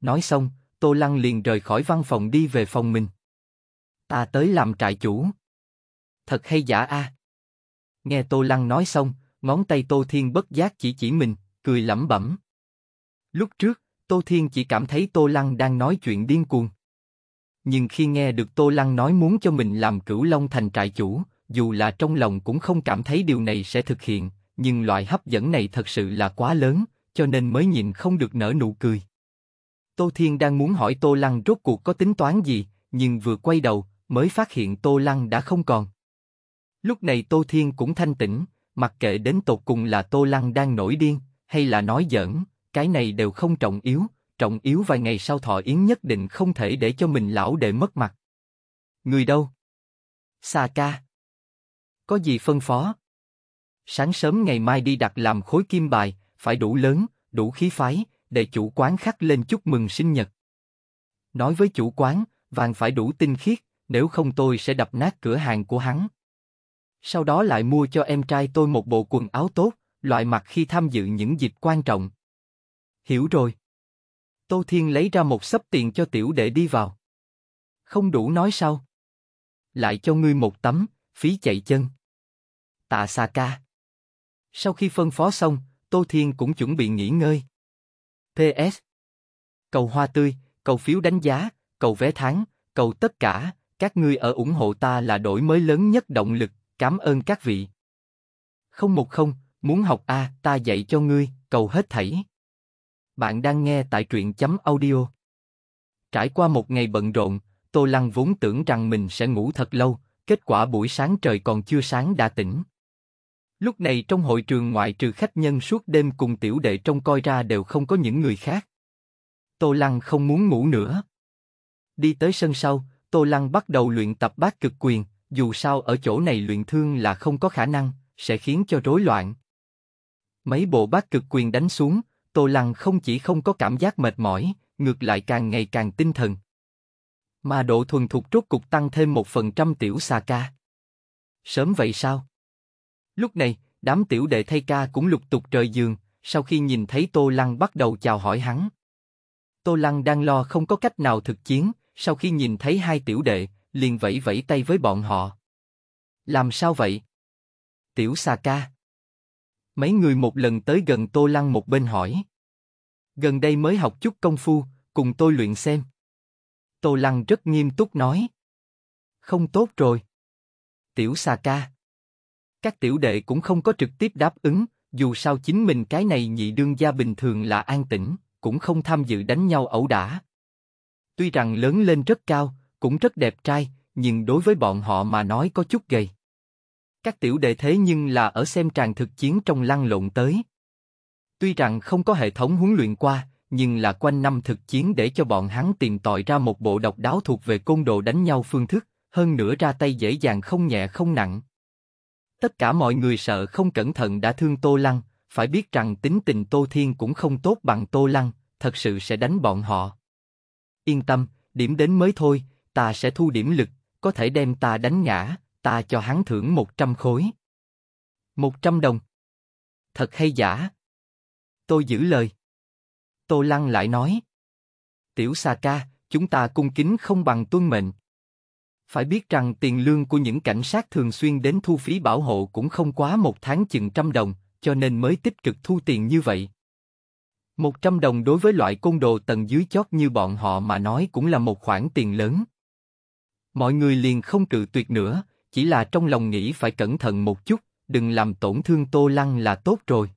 Nói xong, Tô Lăng liền rời khỏi văn phòng đi về phòng mình. Ta tới làm trại chủ. Thật hay giả a? À? Nghe Tô Lăng nói xong, ngón tay Tô Thiên bất giác chỉ chỉ mình, cười lẩm bẩm. Lúc trước, Tô Thiên chỉ cảm thấy Tô Lăng đang nói chuyện điên cuồng. Nhưng khi nghe được Tô Lăng nói muốn cho mình làm cửu long thành trại chủ, dù là trong lòng cũng không cảm thấy điều này sẽ thực hiện, nhưng loại hấp dẫn này thật sự là quá lớn, cho nên mới nhìn không được nở nụ cười. Tô Thiên đang muốn hỏi Tô Lăng rốt cuộc có tính toán gì, nhưng vừa quay đầu, mới phát hiện Tô Lăng đã không còn. Lúc này Tô Thiên cũng thanh tĩnh, Mặc kệ đến tột cùng là Tô Lăng đang nổi điên, hay là nói giỡn, cái này đều không trọng yếu, trọng yếu vài ngày sau thọ yến nhất định không thể để cho mình lão đệ mất mặt. Người đâu? Sa ca. Có gì phân phó? Sáng sớm ngày mai đi đặt làm khối kim bài, phải đủ lớn, đủ khí phái, để chủ quán khắc lên chúc mừng sinh nhật. Nói với chủ quán, vàng phải đủ tinh khiết, nếu không tôi sẽ đập nát cửa hàng của hắn sau đó lại mua cho em trai tôi một bộ quần áo tốt, loại mặc khi tham dự những dịp quan trọng. Hiểu rồi. Tô Thiên lấy ra một sấp tiền cho tiểu đệ đi vào. Không đủ nói sao? Lại cho ngươi một tấm, phí chạy chân. Tạ Sa Ca. Sau khi phân phó xong, Tô Thiên cũng chuẩn bị nghỉ ngơi. PS. Cầu hoa tươi, cầu phiếu đánh giá, cầu vé tháng, cầu tất cả, các ngươi ở ủng hộ ta là đổi mới lớn nhất động lực Cảm ơn các vị. Không một không, muốn học a, ta dạy cho ngươi, cầu hết thảy. Bạn đang nghe tại truyện chấm audio. Trải qua một ngày bận rộn, Tô Lăng vốn tưởng rằng mình sẽ ngủ thật lâu, kết quả buổi sáng trời còn chưa sáng đã tỉnh. Lúc này trong hội trường ngoại trừ khách nhân suốt đêm cùng tiểu đệ trông coi ra đều không có những người khác. Tô Lăng không muốn ngủ nữa. Đi tới sân sau, Tô Lăng bắt đầu luyện tập bát cực quyền, dù sao ở chỗ này luyện thương là không có khả năng, sẽ khiến cho rối loạn. Mấy bộ bát cực quyền đánh xuống, Tô Lăng không chỉ không có cảm giác mệt mỏi, ngược lại càng ngày càng tinh thần. Mà độ thuần thục rốt cục tăng thêm một phần trăm tiểu xà ca. Sớm vậy sao? Lúc này, đám tiểu đệ thay ca cũng lục tục rời giường, sau khi nhìn thấy Tô Lăng bắt đầu chào hỏi hắn. Tô Lăng đang lo không có cách nào thực chiến, sau khi nhìn thấy hai tiểu đệ, liền vẫy vẫy tay với bọn họ. Làm sao vậy? Tiểu Sa Ca. Mấy người một lần tới gần Tô Lăng một bên hỏi. Gần đây mới học chút công phu, cùng tôi luyện xem. Tô Lăng rất nghiêm túc nói. Không tốt rồi. Tiểu Sa Ca. Các tiểu đệ cũng không có trực tiếp đáp ứng, dù sao chính mình cái này nhị đương gia bình thường là an tĩnh, cũng không tham dự đánh nhau ẩu đả. Tuy rằng lớn lên rất cao, cũng rất đẹp trai, nhưng đối với bọn họ mà nói có chút gầy. Các tiểu đệ thế nhưng là ở xem tràng thực chiến trong lăn lộn tới. Tuy rằng không có hệ thống huấn luyện qua, nhưng là quanh năm thực chiến để cho bọn hắn tìm tòi ra một bộ độc đáo thuộc về côn đồ đánh nhau phương thức, hơn nữa ra tay dễ dàng không nhẹ không nặng. Tất cả mọi người sợ không cẩn thận đã thương Tô Lăng, phải biết rằng tính tình Tô Thiên cũng không tốt bằng Tô Lăng, thật sự sẽ đánh bọn họ. Yên tâm, điểm đến mới thôi, ta sẽ thu điểm lực, có thể đem ta đánh ngã, ta cho hắn thưởng 100 khối. 100 đồng. Thật hay giả? Tôi giữ lời. Tô Lăng lại nói. Tiểu Sa Ca, chúng ta cung kính không bằng tuân mệnh. Phải biết rằng tiền lương của những cảnh sát thường xuyên đến thu phí bảo hộ cũng không quá một tháng chừng trăm đồng, cho nên mới tích cực thu tiền như vậy. Một trăm đồng đối với loại côn đồ tầng dưới chót như bọn họ mà nói cũng là một khoản tiền lớn mọi người liền không cự tuyệt nữa, chỉ là trong lòng nghĩ phải cẩn thận một chút, đừng làm tổn thương Tô Lăng là tốt rồi.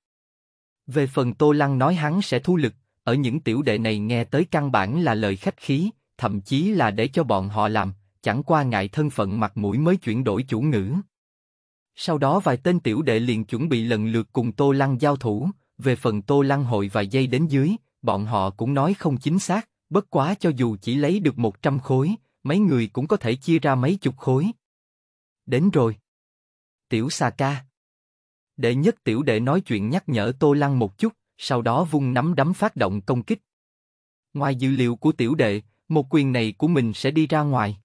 Về phần Tô Lăng nói hắn sẽ thu lực, ở những tiểu đệ này nghe tới căn bản là lời khách khí, thậm chí là để cho bọn họ làm, chẳng qua ngại thân phận mặt mũi mới chuyển đổi chủ ngữ. Sau đó vài tên tiểu đệ liền chuẩn bị lần lượt cùng Tô Lăng giao thủ, về phần Tô Lăng hội vài giây đến dưới, bọn họ cũng nói không chính xác, bất quá cho dù chỉ lấy được 100 khối, mấy người cũng có thể chia ra mấy chục khối. Đến rồi. Tiểu xà ca. Đệ nhất tiểu đệ nói chuyện nhắc nhở Tô Lăng một chút, sau đó vung nắm đấm phát động công kích. Ngoài dữ liệu của tiểu đệ, một quyền này của mình sẽ đi ra ngoài.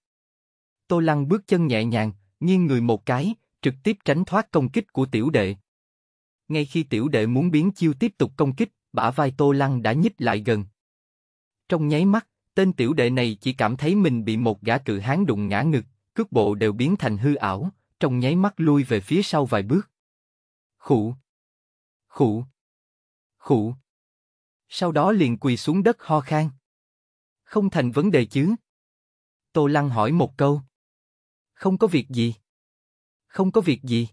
Tô Lăng bước chân nhẹ nhàng, nghiêng người một cái, trực tiếp tránh thoát công kích của tiểu đệ. Ngay khi tiểu đệ muốn biến chiêu tiếp tục công kích, bả vai Tô Lăng đã nhích lại gần. Trong nháy mắt, Tên tiểu đệ này chỉ cảm thấy mình bị một gã cự hán đụng ngã ngực, cước bộ đều biến thành hư ảo, trong nháy mắt lui về phía sau vài bước. Khụ. Khụ. Khụ. Sau đó liền quỳ xuống đất ho khan. Không thành vấn đề chứ? Tô Lăng hỏi một câu. Không có việc gì. Không có việc gì.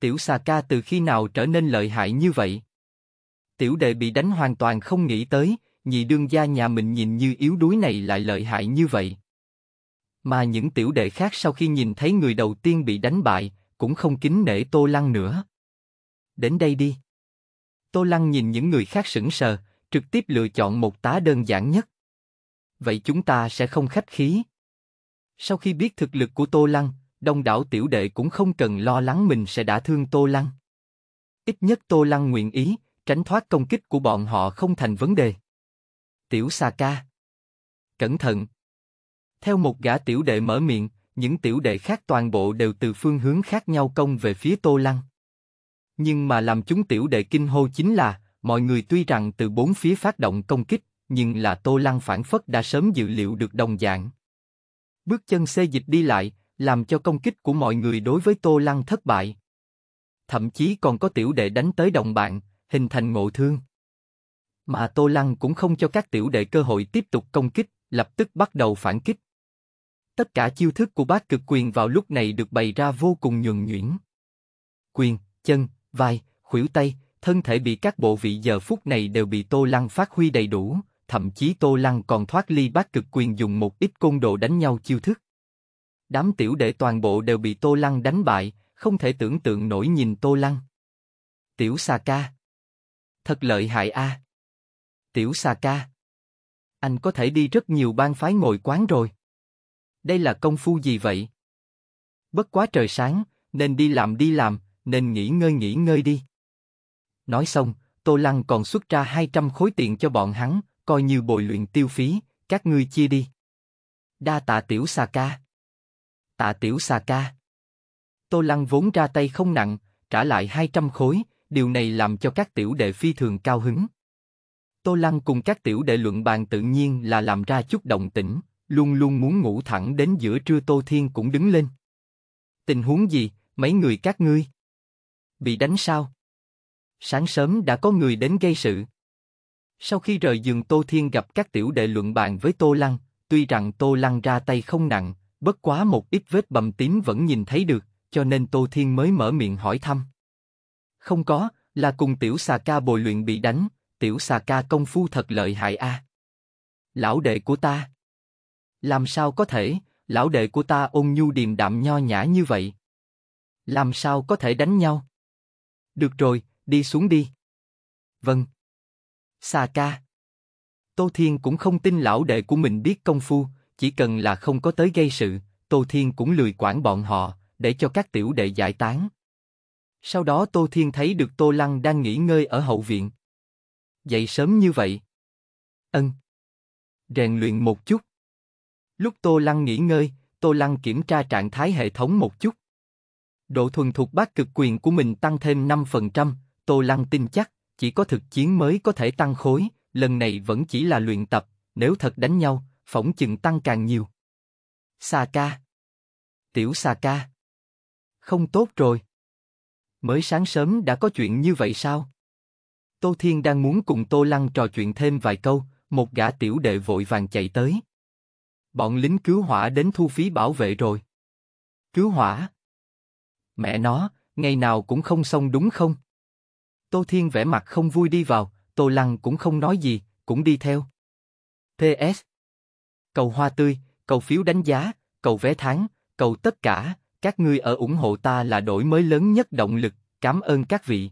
Tiểu xà ca từ khi nào trở nên lợi hại như vậy? Tiểu đệ bị đánh hoàn toàn không nghĩ tới, nhị đương gia nhà mình nhìn như yếu đuối này lại lợi hại như vậy. Mà những tiểu đệ khác sau khi nhìn thấy người đầu tiên bị đánh bại, cũng không kính nể Tô Lăng nữa. Đến đây đi. Tô Lăng nhìn những người khác sững sờ, trực tiếp lựa chọn một tá đơn giản nhất. Vậy chúng ta sẽ không khách khí. Sau khi biết thực lực của Tô Lăng, đông đảo tiểu đệ cũng không cần lo lắng mình sẽ đã thương Tô Lăng. Ít nhất Tô Lăng nguyện ý, tránh thoát công kích của bọn họ không thành vấn đề tiểu xà ca. Cẩn thận. Theo một gã tiểu đệ mở miệng, những tiểu đệ khác toàn bộ đều từ phương hướng khác nhau công về phía Tô Lăng. Nhưng mà làm chúng tiểu đệ kinh hô chính là, mọi người tuy rằng từ bốn phía phát động công kích, nhưng là Tô Lăng phản phất đã sớm dự liệu được đồng dạng. Bước chân xê dịch đi lại, làm cho công kích của mọi người đối với Tô Lăng thất bại. Thậm chí còn có tiểu đệ đánh tới đồng bạn, hình thành ngộ thương. Mà Tô Lăng cũng không cho các tiểu đệ cơ hội tiếp tục công kích, lập tức bắt đầu phản kích. Tất cả chiêu thức của bác cực quyền vào lúc này được bày ra vô cùng nhuần nhuyễn. Quyền, chân, vai, khuỷu tay, thân thể bị các bộ vị giờ phút này đều bị Tô Lăng phát huy đầy đủ, thậm chí Tô Lăng còn thoát ly bác cực quyền dùng một ít côn độ đánh nhau chiêu thức. Đám tiểu đệ toàn bộ đều bị Tô Lăng đánh bại, không thể tưởng tượng nổi nhìn Tô Lăng. Tiểu Sa Ca Thật lợi hại a à tiểu Sa ca. Anh có thể đi rất nhiều bang phái ngồi quán rồi. Đây là công phu gì vậy? Bất quá trời sáng, nên đi làm đi làm, nên nghỉ ngơi nghỉ ngơi đi. Nói xong, Tô Lăng còn xuất ra 200 khối tiền cho bọn hắn, coi như bồi luyện tiêu phí, các ngươi chia đi. Đa tạ tiểu Sa ca. Tạ tiểu Sa ca. Tô Lăng vốn ra tay không nặng, trả lại 200 khối, điều này làm cho các tiểu đệ phi thường cao hứng. Tô Lăng cùng các tiểu đệ luận bàn tự nhiên là làm ra chút động tĩnh, luôn luôn muốn ngủ thẳng đến giữa trưa Tô Thiên cũng đứng lên. Tình huống gì, mấy người các ngươi? Bị đánh sao? Sáng sớm đã có người đến gây sự. Sau khi rời giường Tô Thiên gặp các tiểu đệ luận bàn với Tô Lăng, tuy rằng Tô Lăng ra tay không nặng, bất quá một ít vết bầm tím vẫn nhìn thấy được, cho nên Tô Thiên mới mở miệng hỏi thăm. Không có, là cùng tiểu xà ca bồi luyện bị đánh, tiểu xà ca công phu thật lợi hại a. Lão đệ của ta. Làm sao có thể, lão đệ của ta ôn nhu điềm đạm nho nhã như vậy. Làm sao có thể đánh nhau? Được rồi, đi xuống đi. Vâng. Xà ca. Tô Thiên cũng không tin lão đệ của mình biết công phu, chỉ cần là không có tới gây sự, Tô Thiên cũng lười quản bọn họ, để cho các tiểu đệ giải tán. Sau đó Tô Thiên thấy được Tô Lăng đang nghỉ ngơi ở hậu viện. Dậy sớm như vậy. Ân. Rèn luyện một chút. Lúc Tô Lăng nghỉ ngơi, Tô Lăng kiểm tra trạng thái hệ thống một chút. Độ thuần thuộc bát cực quyền của mình tăng thêm 5%, Tô Lăng tin chắc, chỉ có thực chiến mới có thể tăng khối, lần này vẫn chỉ là luyện tập, nếu thật đánh nhau, phỏng chừng tăng càng nhiều. Sa ca. Tiểu Sa ca. Không tốt rồi. Mới sáng sớm đã có chuyện như vậy sao? Tô Thiên đang muốn cùng Tô Lăng trò chuyện thêm vài câu, một gã tiểu đệ vội vàng chạy tới. Bọn lính cứu hỏa đến thu phí bảo vệ rồi. Cứu hỏa? Mẹ nó, ngày nào cũng không xong đúng không? Tô Thiên vẻ mặt không vui đi vào, Tô Lăng cũng không nói gì, cũng đi theo. PS Cầu hoa tươi, cầu phiếu đánh giá, cầu vé tháng, cầu tất cả, các ngươi ở ủng hộ ta là đổi mới lớn nhất động lực, cảm ơn các vị.